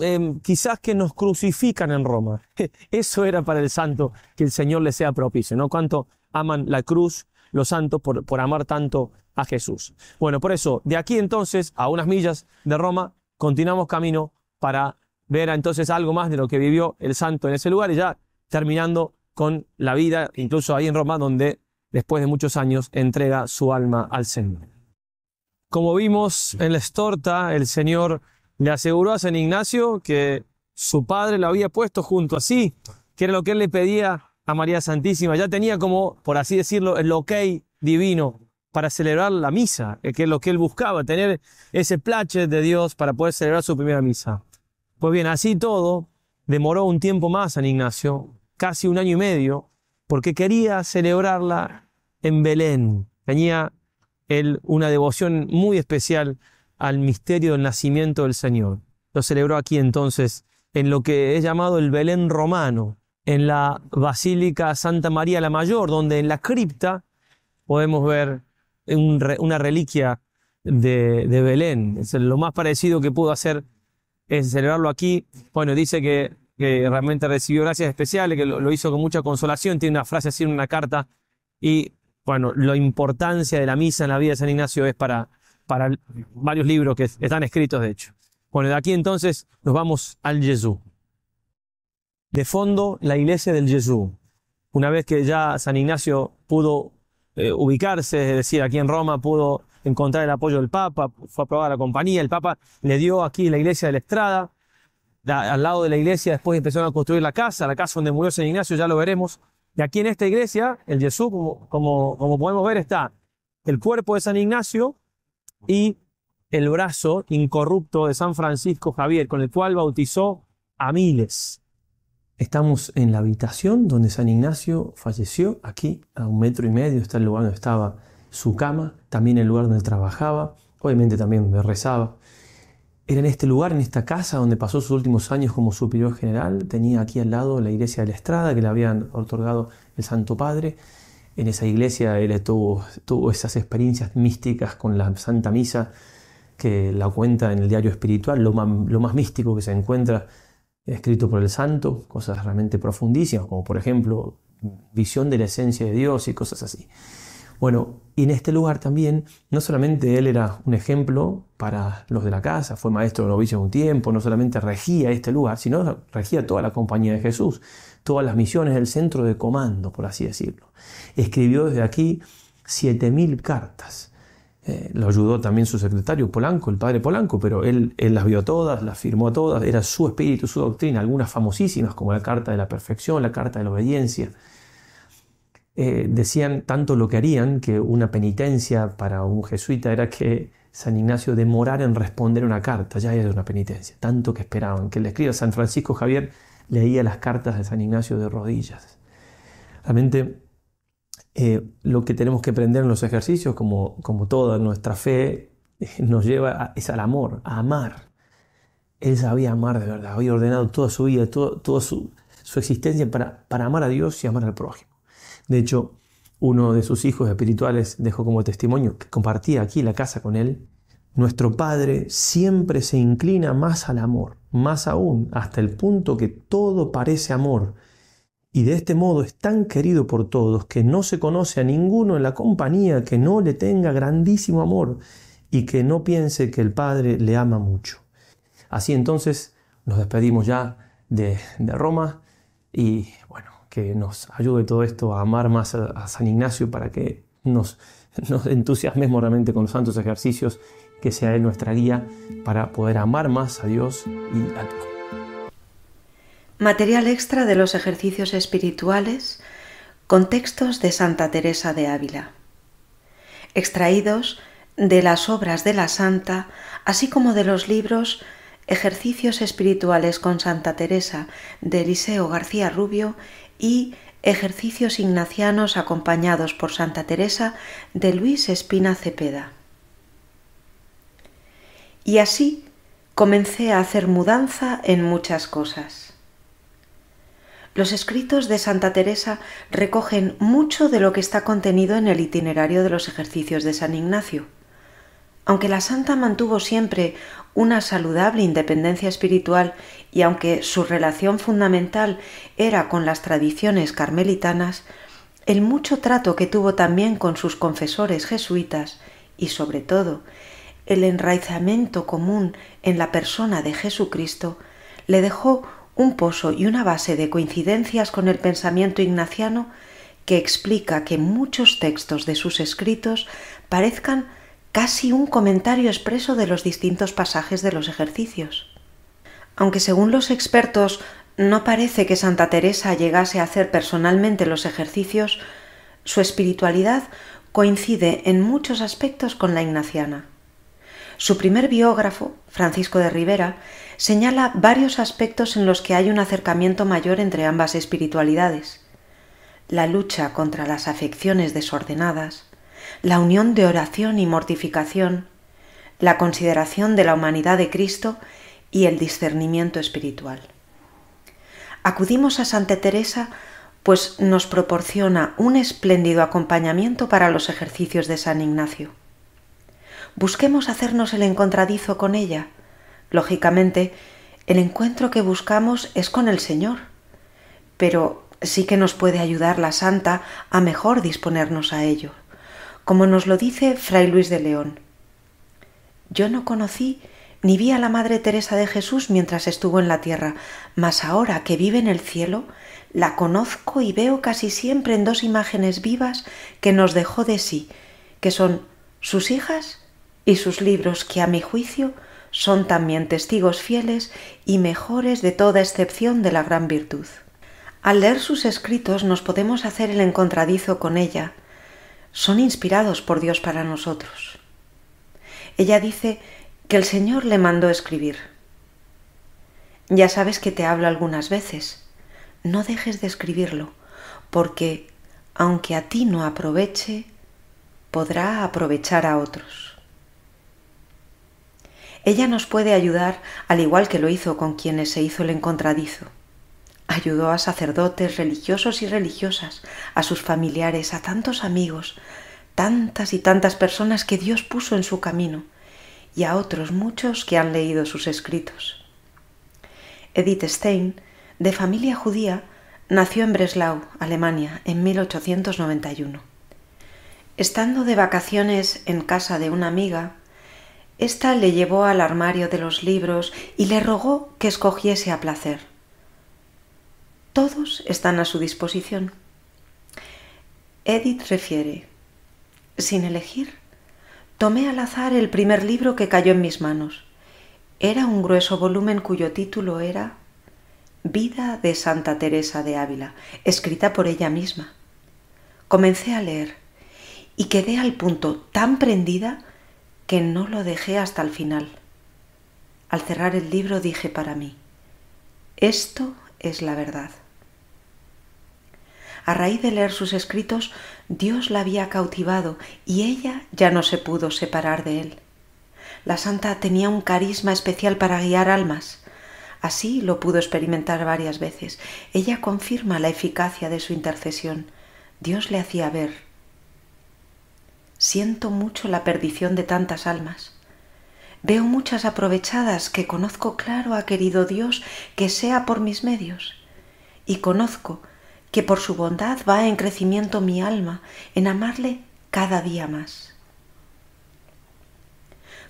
em, quizás que nos crucifican en Roma. Eso era para el santo, que el Señor le sea propicio, ¿no? Cuánto aman la cruz los santos por, por amar tanto a Jesús. Bueno, por eso, de aquí entonces, a unas millas de Roma, continuamos camino para ver entonces algo más de lo que vivió el santo en ese lugar y ya terminando con la vida, incluso ahí en Roma, donde después de muchos años entrega su alma al Señor. Como vimos en la estorta, el Señor le aseguró a San Ignacio que su padre lo había puesto junto a sí, que era lo que él le pedía a María Santísima. Ya tenía como, por así decirlo, el ok divino para celebrar la misa, eh, que es lo que él buscaba, tener ese plache de Dios para poder celebrar su primera misa. Pues bien, así todo, demoró un tiempo más San Ignacio, casi un año y medio, porque quería celebrarla en Belén. Tenía él una devoción muy especial al misterio del nacimiento del Señor. Lo celebró aquí entonces en lo que es llamado el Belén romano, en la Basílica Santa María la Mayor, donde en la cripta podemos ver una reliquia de, Belén. Es lo más parecido que pudo hacer es celebrarlo aquí. Bueno, dice que, que realmente recibió gracias especiales, que lo, hizo con mucha consolación, tiene una frase así en una carta. Y bueno, la importancia de la misa en la vida de San Ignacio es para, para varios libros que están escritos, de hecho. Bueno, de aquí entonces nos vamos al Jesús. De fondo, la iglesia del Jesús. Una vez que ya San Ignacio pudo eh, ubicarse, es decir, aquí en Roma pudo encontrar el apoyo del Papa, fue aprobada la compañía, el Papa le dio aquí la iglesia de la Estrada, al lado de la iglesia después empezaron a construir la casa, la casa donde murió San Ignacio, ya lo veremos. Y aquí en esta iglesia, el Jesús, como, como, como podemos ver, está el cuerpo de San Ignacio y el brazo incorrupto de San Francisco Javier, con el cual bautizó a miles. Estamos en la habitación donde San Ignacio falleció, aquí, a un metro y medio está el lugar donde estaba su cama, también el lugar donde trabajaba, obviamente también me rezaba. Era en este lugar, en esta casa, donde pasó sus últimos años como superior general. Tenía aquí al lado la iglesia de la Estrada, que le habían otorgado el Santo Padre. En esa iglesia él tuvo, tuvo esas experiencias místicas con la Santa Misa, que la cuenta en el diario espiritual, lo lo más místico que se encuentra escrito por el santo, cosas realmente profundísimas, como por ejemplo visión de la esencia de Dios y cosas así. Bueno, y en este lugar también, no solamente él era un ejemplo para los de la casa, fue maestro de en un tiempo, no solamente regía este lugar, sino regía toda la compañía de Jesús, todas las misiones del centro de comando, por así decirlo. Escribió desde aquí 7.000 cartas eh, lo ayudó también su secretario Polanco, el padre Polanco, pero él, las vio todas, las firmó todas, era su espíritu, su doctrina, algunas famosísimas como la Carta de la Perfección, la Carta de la Obediencia. Eh, decían tanto lo que harían que una penitencia para un jesuita era que San Ignacio demorara en responder una carta, ya era una penitencia, tanto que esperaban, que le escriba San Francisco Javier leía las cartas de San Ignacio de rodillas. Realmente eh, lo que tenemos que aprender en los ejercicios, como, toda nuestra fe, nos lleva es al amor, a amar. Él sabía amar de verdad, había ordenado toda su vida, toda su, existencia para, para amar a Dios y amar al prójimo. De hecho, uno de sus hijos espirituales dejó como testimonio que compartía aquí la casa con él, nuestro Padre siempre se inclina más al amor, más aún, hasta el punto que todo parece amor, y de este modo es tan querido por todos que no se conoce a ninguno en la compañía que no le tenga grandísimo amor y que no piense que el Padre le ama mucho. Así entonces nos despedimos ya de, Roma y bueno, que nos ayude todo esto a amar más a, San Ignacio para que nos, nos entusiasmemos realmente con los santos ejercicios, que sea él nuestra guía para poder amar más a Dios y a Material extra de los ejercicios espirituales, con textos de Santa Teresa de Ávila, extraídos de las obras de la Santa, así como de los libros Ejercicios espirituales con Santa Teresa de Eliseo García Rubio y Ejercicios ignacianos acompañados por Santa Teresa de Luis Espina Cepeda. Y así comencé a hacer mudanza en muchas cosas. Los escritos de Santa Teresa recogen mucho de lo que está contenido en el itinerario de los ejercicios de San Ignacio. Aunque la santa mantuvo siempre una saludable independencia espiritual y aunque su relación fundamental era con las tradiciones carmelitanas, el mucho trato que tuvo también con sus confesores jesuitas y sobre todo el enraizamiento común en la persona de Jesucristo le dejó un pozo y una base de coincidencias con el pensamiento ignaciano que explica que muchos textos de sus escritos parezcan casi un comentario expreso de los distintos pasajes de los ejercicios. Aunque según los expertos no parece que Santa Teresa llegase a hacer personalmente los ejercicios, su espiritualidad coincide en muchos aspectos con la ignaciana. Su primer biógrafo, Francisco de Rivera, señala varios aspectos en los que hay un acercamiento mayor entre ambas espiritualidades. La lucha contra las afecciones desordenadas, la unión de oración y mortificación, la consideración de la humanidad de Cristo y el discernimiento espiritual. Acudimos a Santa Teresa pues nos proporciona un espléndido acompañamiento para los ejercicios de San Ignacio. Busquemos hacernos el encontradizo con ella, Lógicamente, el encuentro que buscamos es con el Señor, pero sí que nos puede ayudar la Santa a mejor disponernos a ello, como nos lo dice Fray Luis de León. Yo no conocí ni vi a la Madre Teresa de Jesús mientras estuvo en la tierra, mas ahora que vive en el cielo, la conozco y veo casi siempre en dos imágenes vivas que nos dejó de sí, que son sus hijas y sus libros que a mi juicio son también testigos fieles y mejores de toda excepción de la gran virtud. Al leer sus escritos nos podemos hacer el encontradizo con ella. Son inspirados por Dios para nosotros. Ella dice que el Señor le mandó escribir. Ya sabes que te hablo algunas veces. No dejes de escribirlo, porque aunque a ti no aproveche, podrá aprovechar a otros. Ella nos puede ayudar al igual que lo hizo con quienes se hizo el encontradizo. Ayudó a sacerdotes, religiosos y religiosas, a sus familiares, a tantos amigos, tantas y tantas personas que Dios puso en su camino, y a otros muchos que han leído sus escritos. Edith Stein, de familia judía, nació en Breslau, Alemania, en 1891. Estando de vacaciones en casa de una amiga, esta le llevó al armario de los libros y le rogó que escogiese a placer. Todos están a su disposición. Edith refiere, sin elegir, tomé al azar el primer libro que cayó en mis manos. Era un grueso volumen cuyo título era Vida de Santa Teresa de Ávila, escrita por ella misma. Comencé a leer y quedé al punto tan prendida que no lo dejé hasta el final. Al cerrar el libro dije para mí, esto es la verdad. A raíz de leer sus escritos, Dios la había cautivado y ella ya no se pudo separar de él. La santa tenía un carisma especial para guiar almas. Así lo pudo experimentar varias veces. Ella confirma la eficacia de su intercesión. Dios le hacía ver Siento mucho la perdición de tantas almas. Veo muchas aprovechadas que conozco claro a querido Dios que sea por mis medios. Y conozco que por su bondad va en crecimiento mi alma, en amarle cada día más.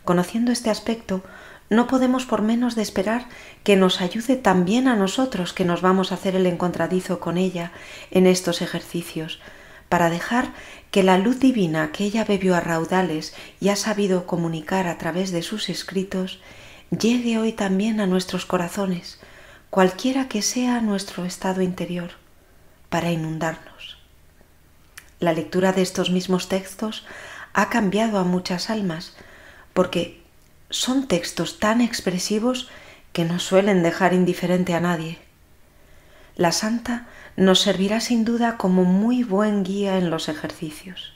Conociendo este aspecto, no podemos por menos de esperar que nos ayude también a nosotros que nos vamos a hacer el encontradizo con ella en estos ejercicios, para dejar que la luz divina que ella bebió a raudales y ha sabido comunicar a través de sus escritos llegue hoy también a nuestros corazones, cualquiera que sea nuestro estado interior, para inundarnos. La lectura de estos mismos textos ha cambiado a muchas almas, porque son textos tan expresivos que no suelen dejar indiferente a nadie. La santa nos servirá sin duda como muy buen guía en los ejercicios.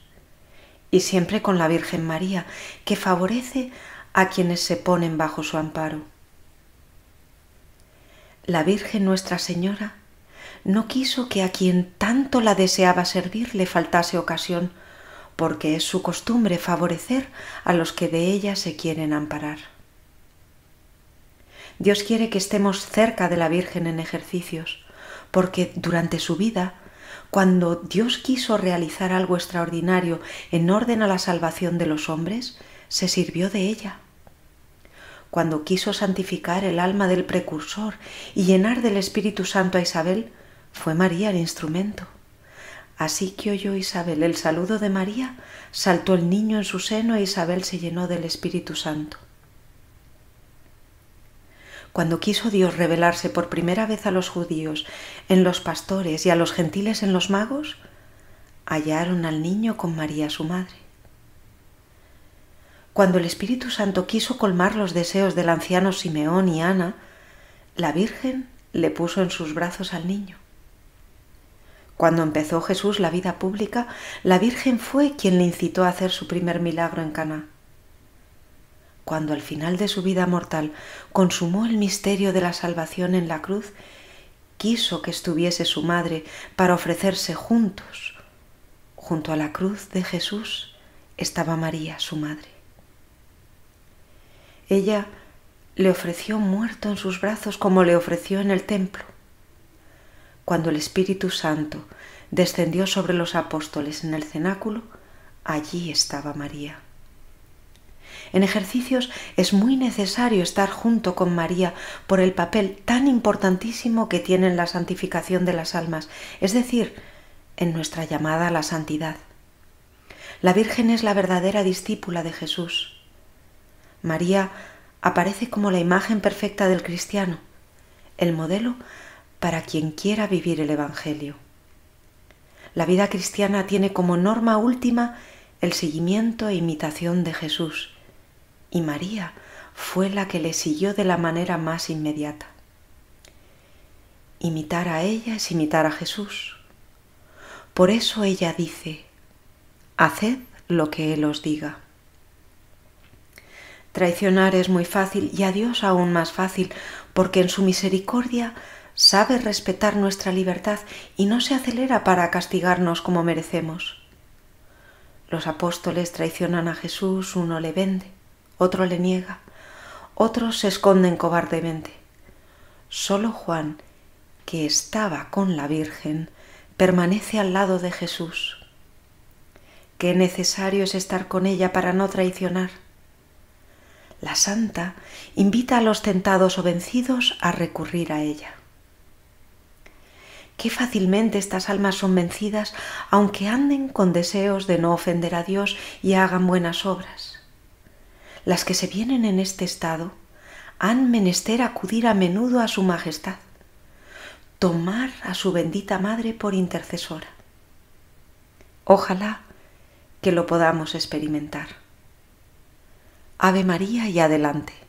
Y siempre con la Virgen María, que favorece a quienes se ponen bajo su amparo. La Virgen Nuestra Señora no quiso que a quien tanto la deseaba servir le faltase ocasión, porque es su costumbre favorecer a los que de ella se quieren amparar. Dios quiere que estemos cerca de la Virgen en ejercicios, porque durante su vida, cuando Dios quiso realizar algo extraordinario en orden a la salvación de los hombres, se sirvió de ella. Cuando quiso santificar el alma del precursor y llenar del Espíritu Santo a Isabel, fue María el instrumento. Así que oyó Isabel el saludo de María, saltó el niño en su seno e Isabel se llenó del Espíritu Santo cuando quiso Dios revelarse por primera vez a los judíos en los pastores y a los gentiles en los magos, hallaron al niño con María su madre. Cuando el Espíritu Santo quiso colmar los deseos del anciano Simeón y Ana, la Virgen le puso en sus brazos al niño. Cuando empezó Jesús la vida pública, la Virgen fue quien le incitó a hacer su primer milagro en Caná cuando al final de su vida mortal consumó el misterio de la salvación en la cruz, quiso que estuviese su madre para ofrecerse juntos. Junto a la cruz de Jesús estaba María, su madre. Ella le ofreció muerto en sus brazos como le ofreció en el templo. Cuando el Espíritu Santo descendió sobre los apóstoles en el cenáculo, allí estaba María. En ejercicios es muy necesario estar junto con María por el papel tan importantísimo que tiene en la santificación de las almas, es decir, en nuestra llamada a la santidad. La Virgen es la verdadera discípula de Jesús. María aparece como la imagen perfecta del cristiano, el modelo para quien quiera vivir el Evangelio. La vida cristiana tiene como norma última el seguimiento e imitación de Jesús y María fue la que le siguió de la manera más inmediata. Imitar a ella es imitar a Jesús. Por eso ella dice, haced lo que Él os diga. Traicionar es muy fácil y a Dios aún más fácil, porque en su misericordia sabe respetar nuestra libertad y no se acelera para castigarnos como merecemos. Los apóstoles traicionan a Jesús, uno le vende otro le niega, otros se esconden cobardemente. Solo Juan, que estaba con la Virgen, permanece al lado de Jesús. Qué necesario es estar con ella para no traicionar. La santa invita a los tentados o vencidos a recurrir a ella. Qué fácilmente estas almas son vencidas aunque anden con deseos de no ofender a Dios y hagan buenas obras las que se vienen en este estado han menester acudir a menudo a su majestad, tomar a su bendita madre por intercesora. Ojalá que lo podamos experimentar. Ave María y adelante.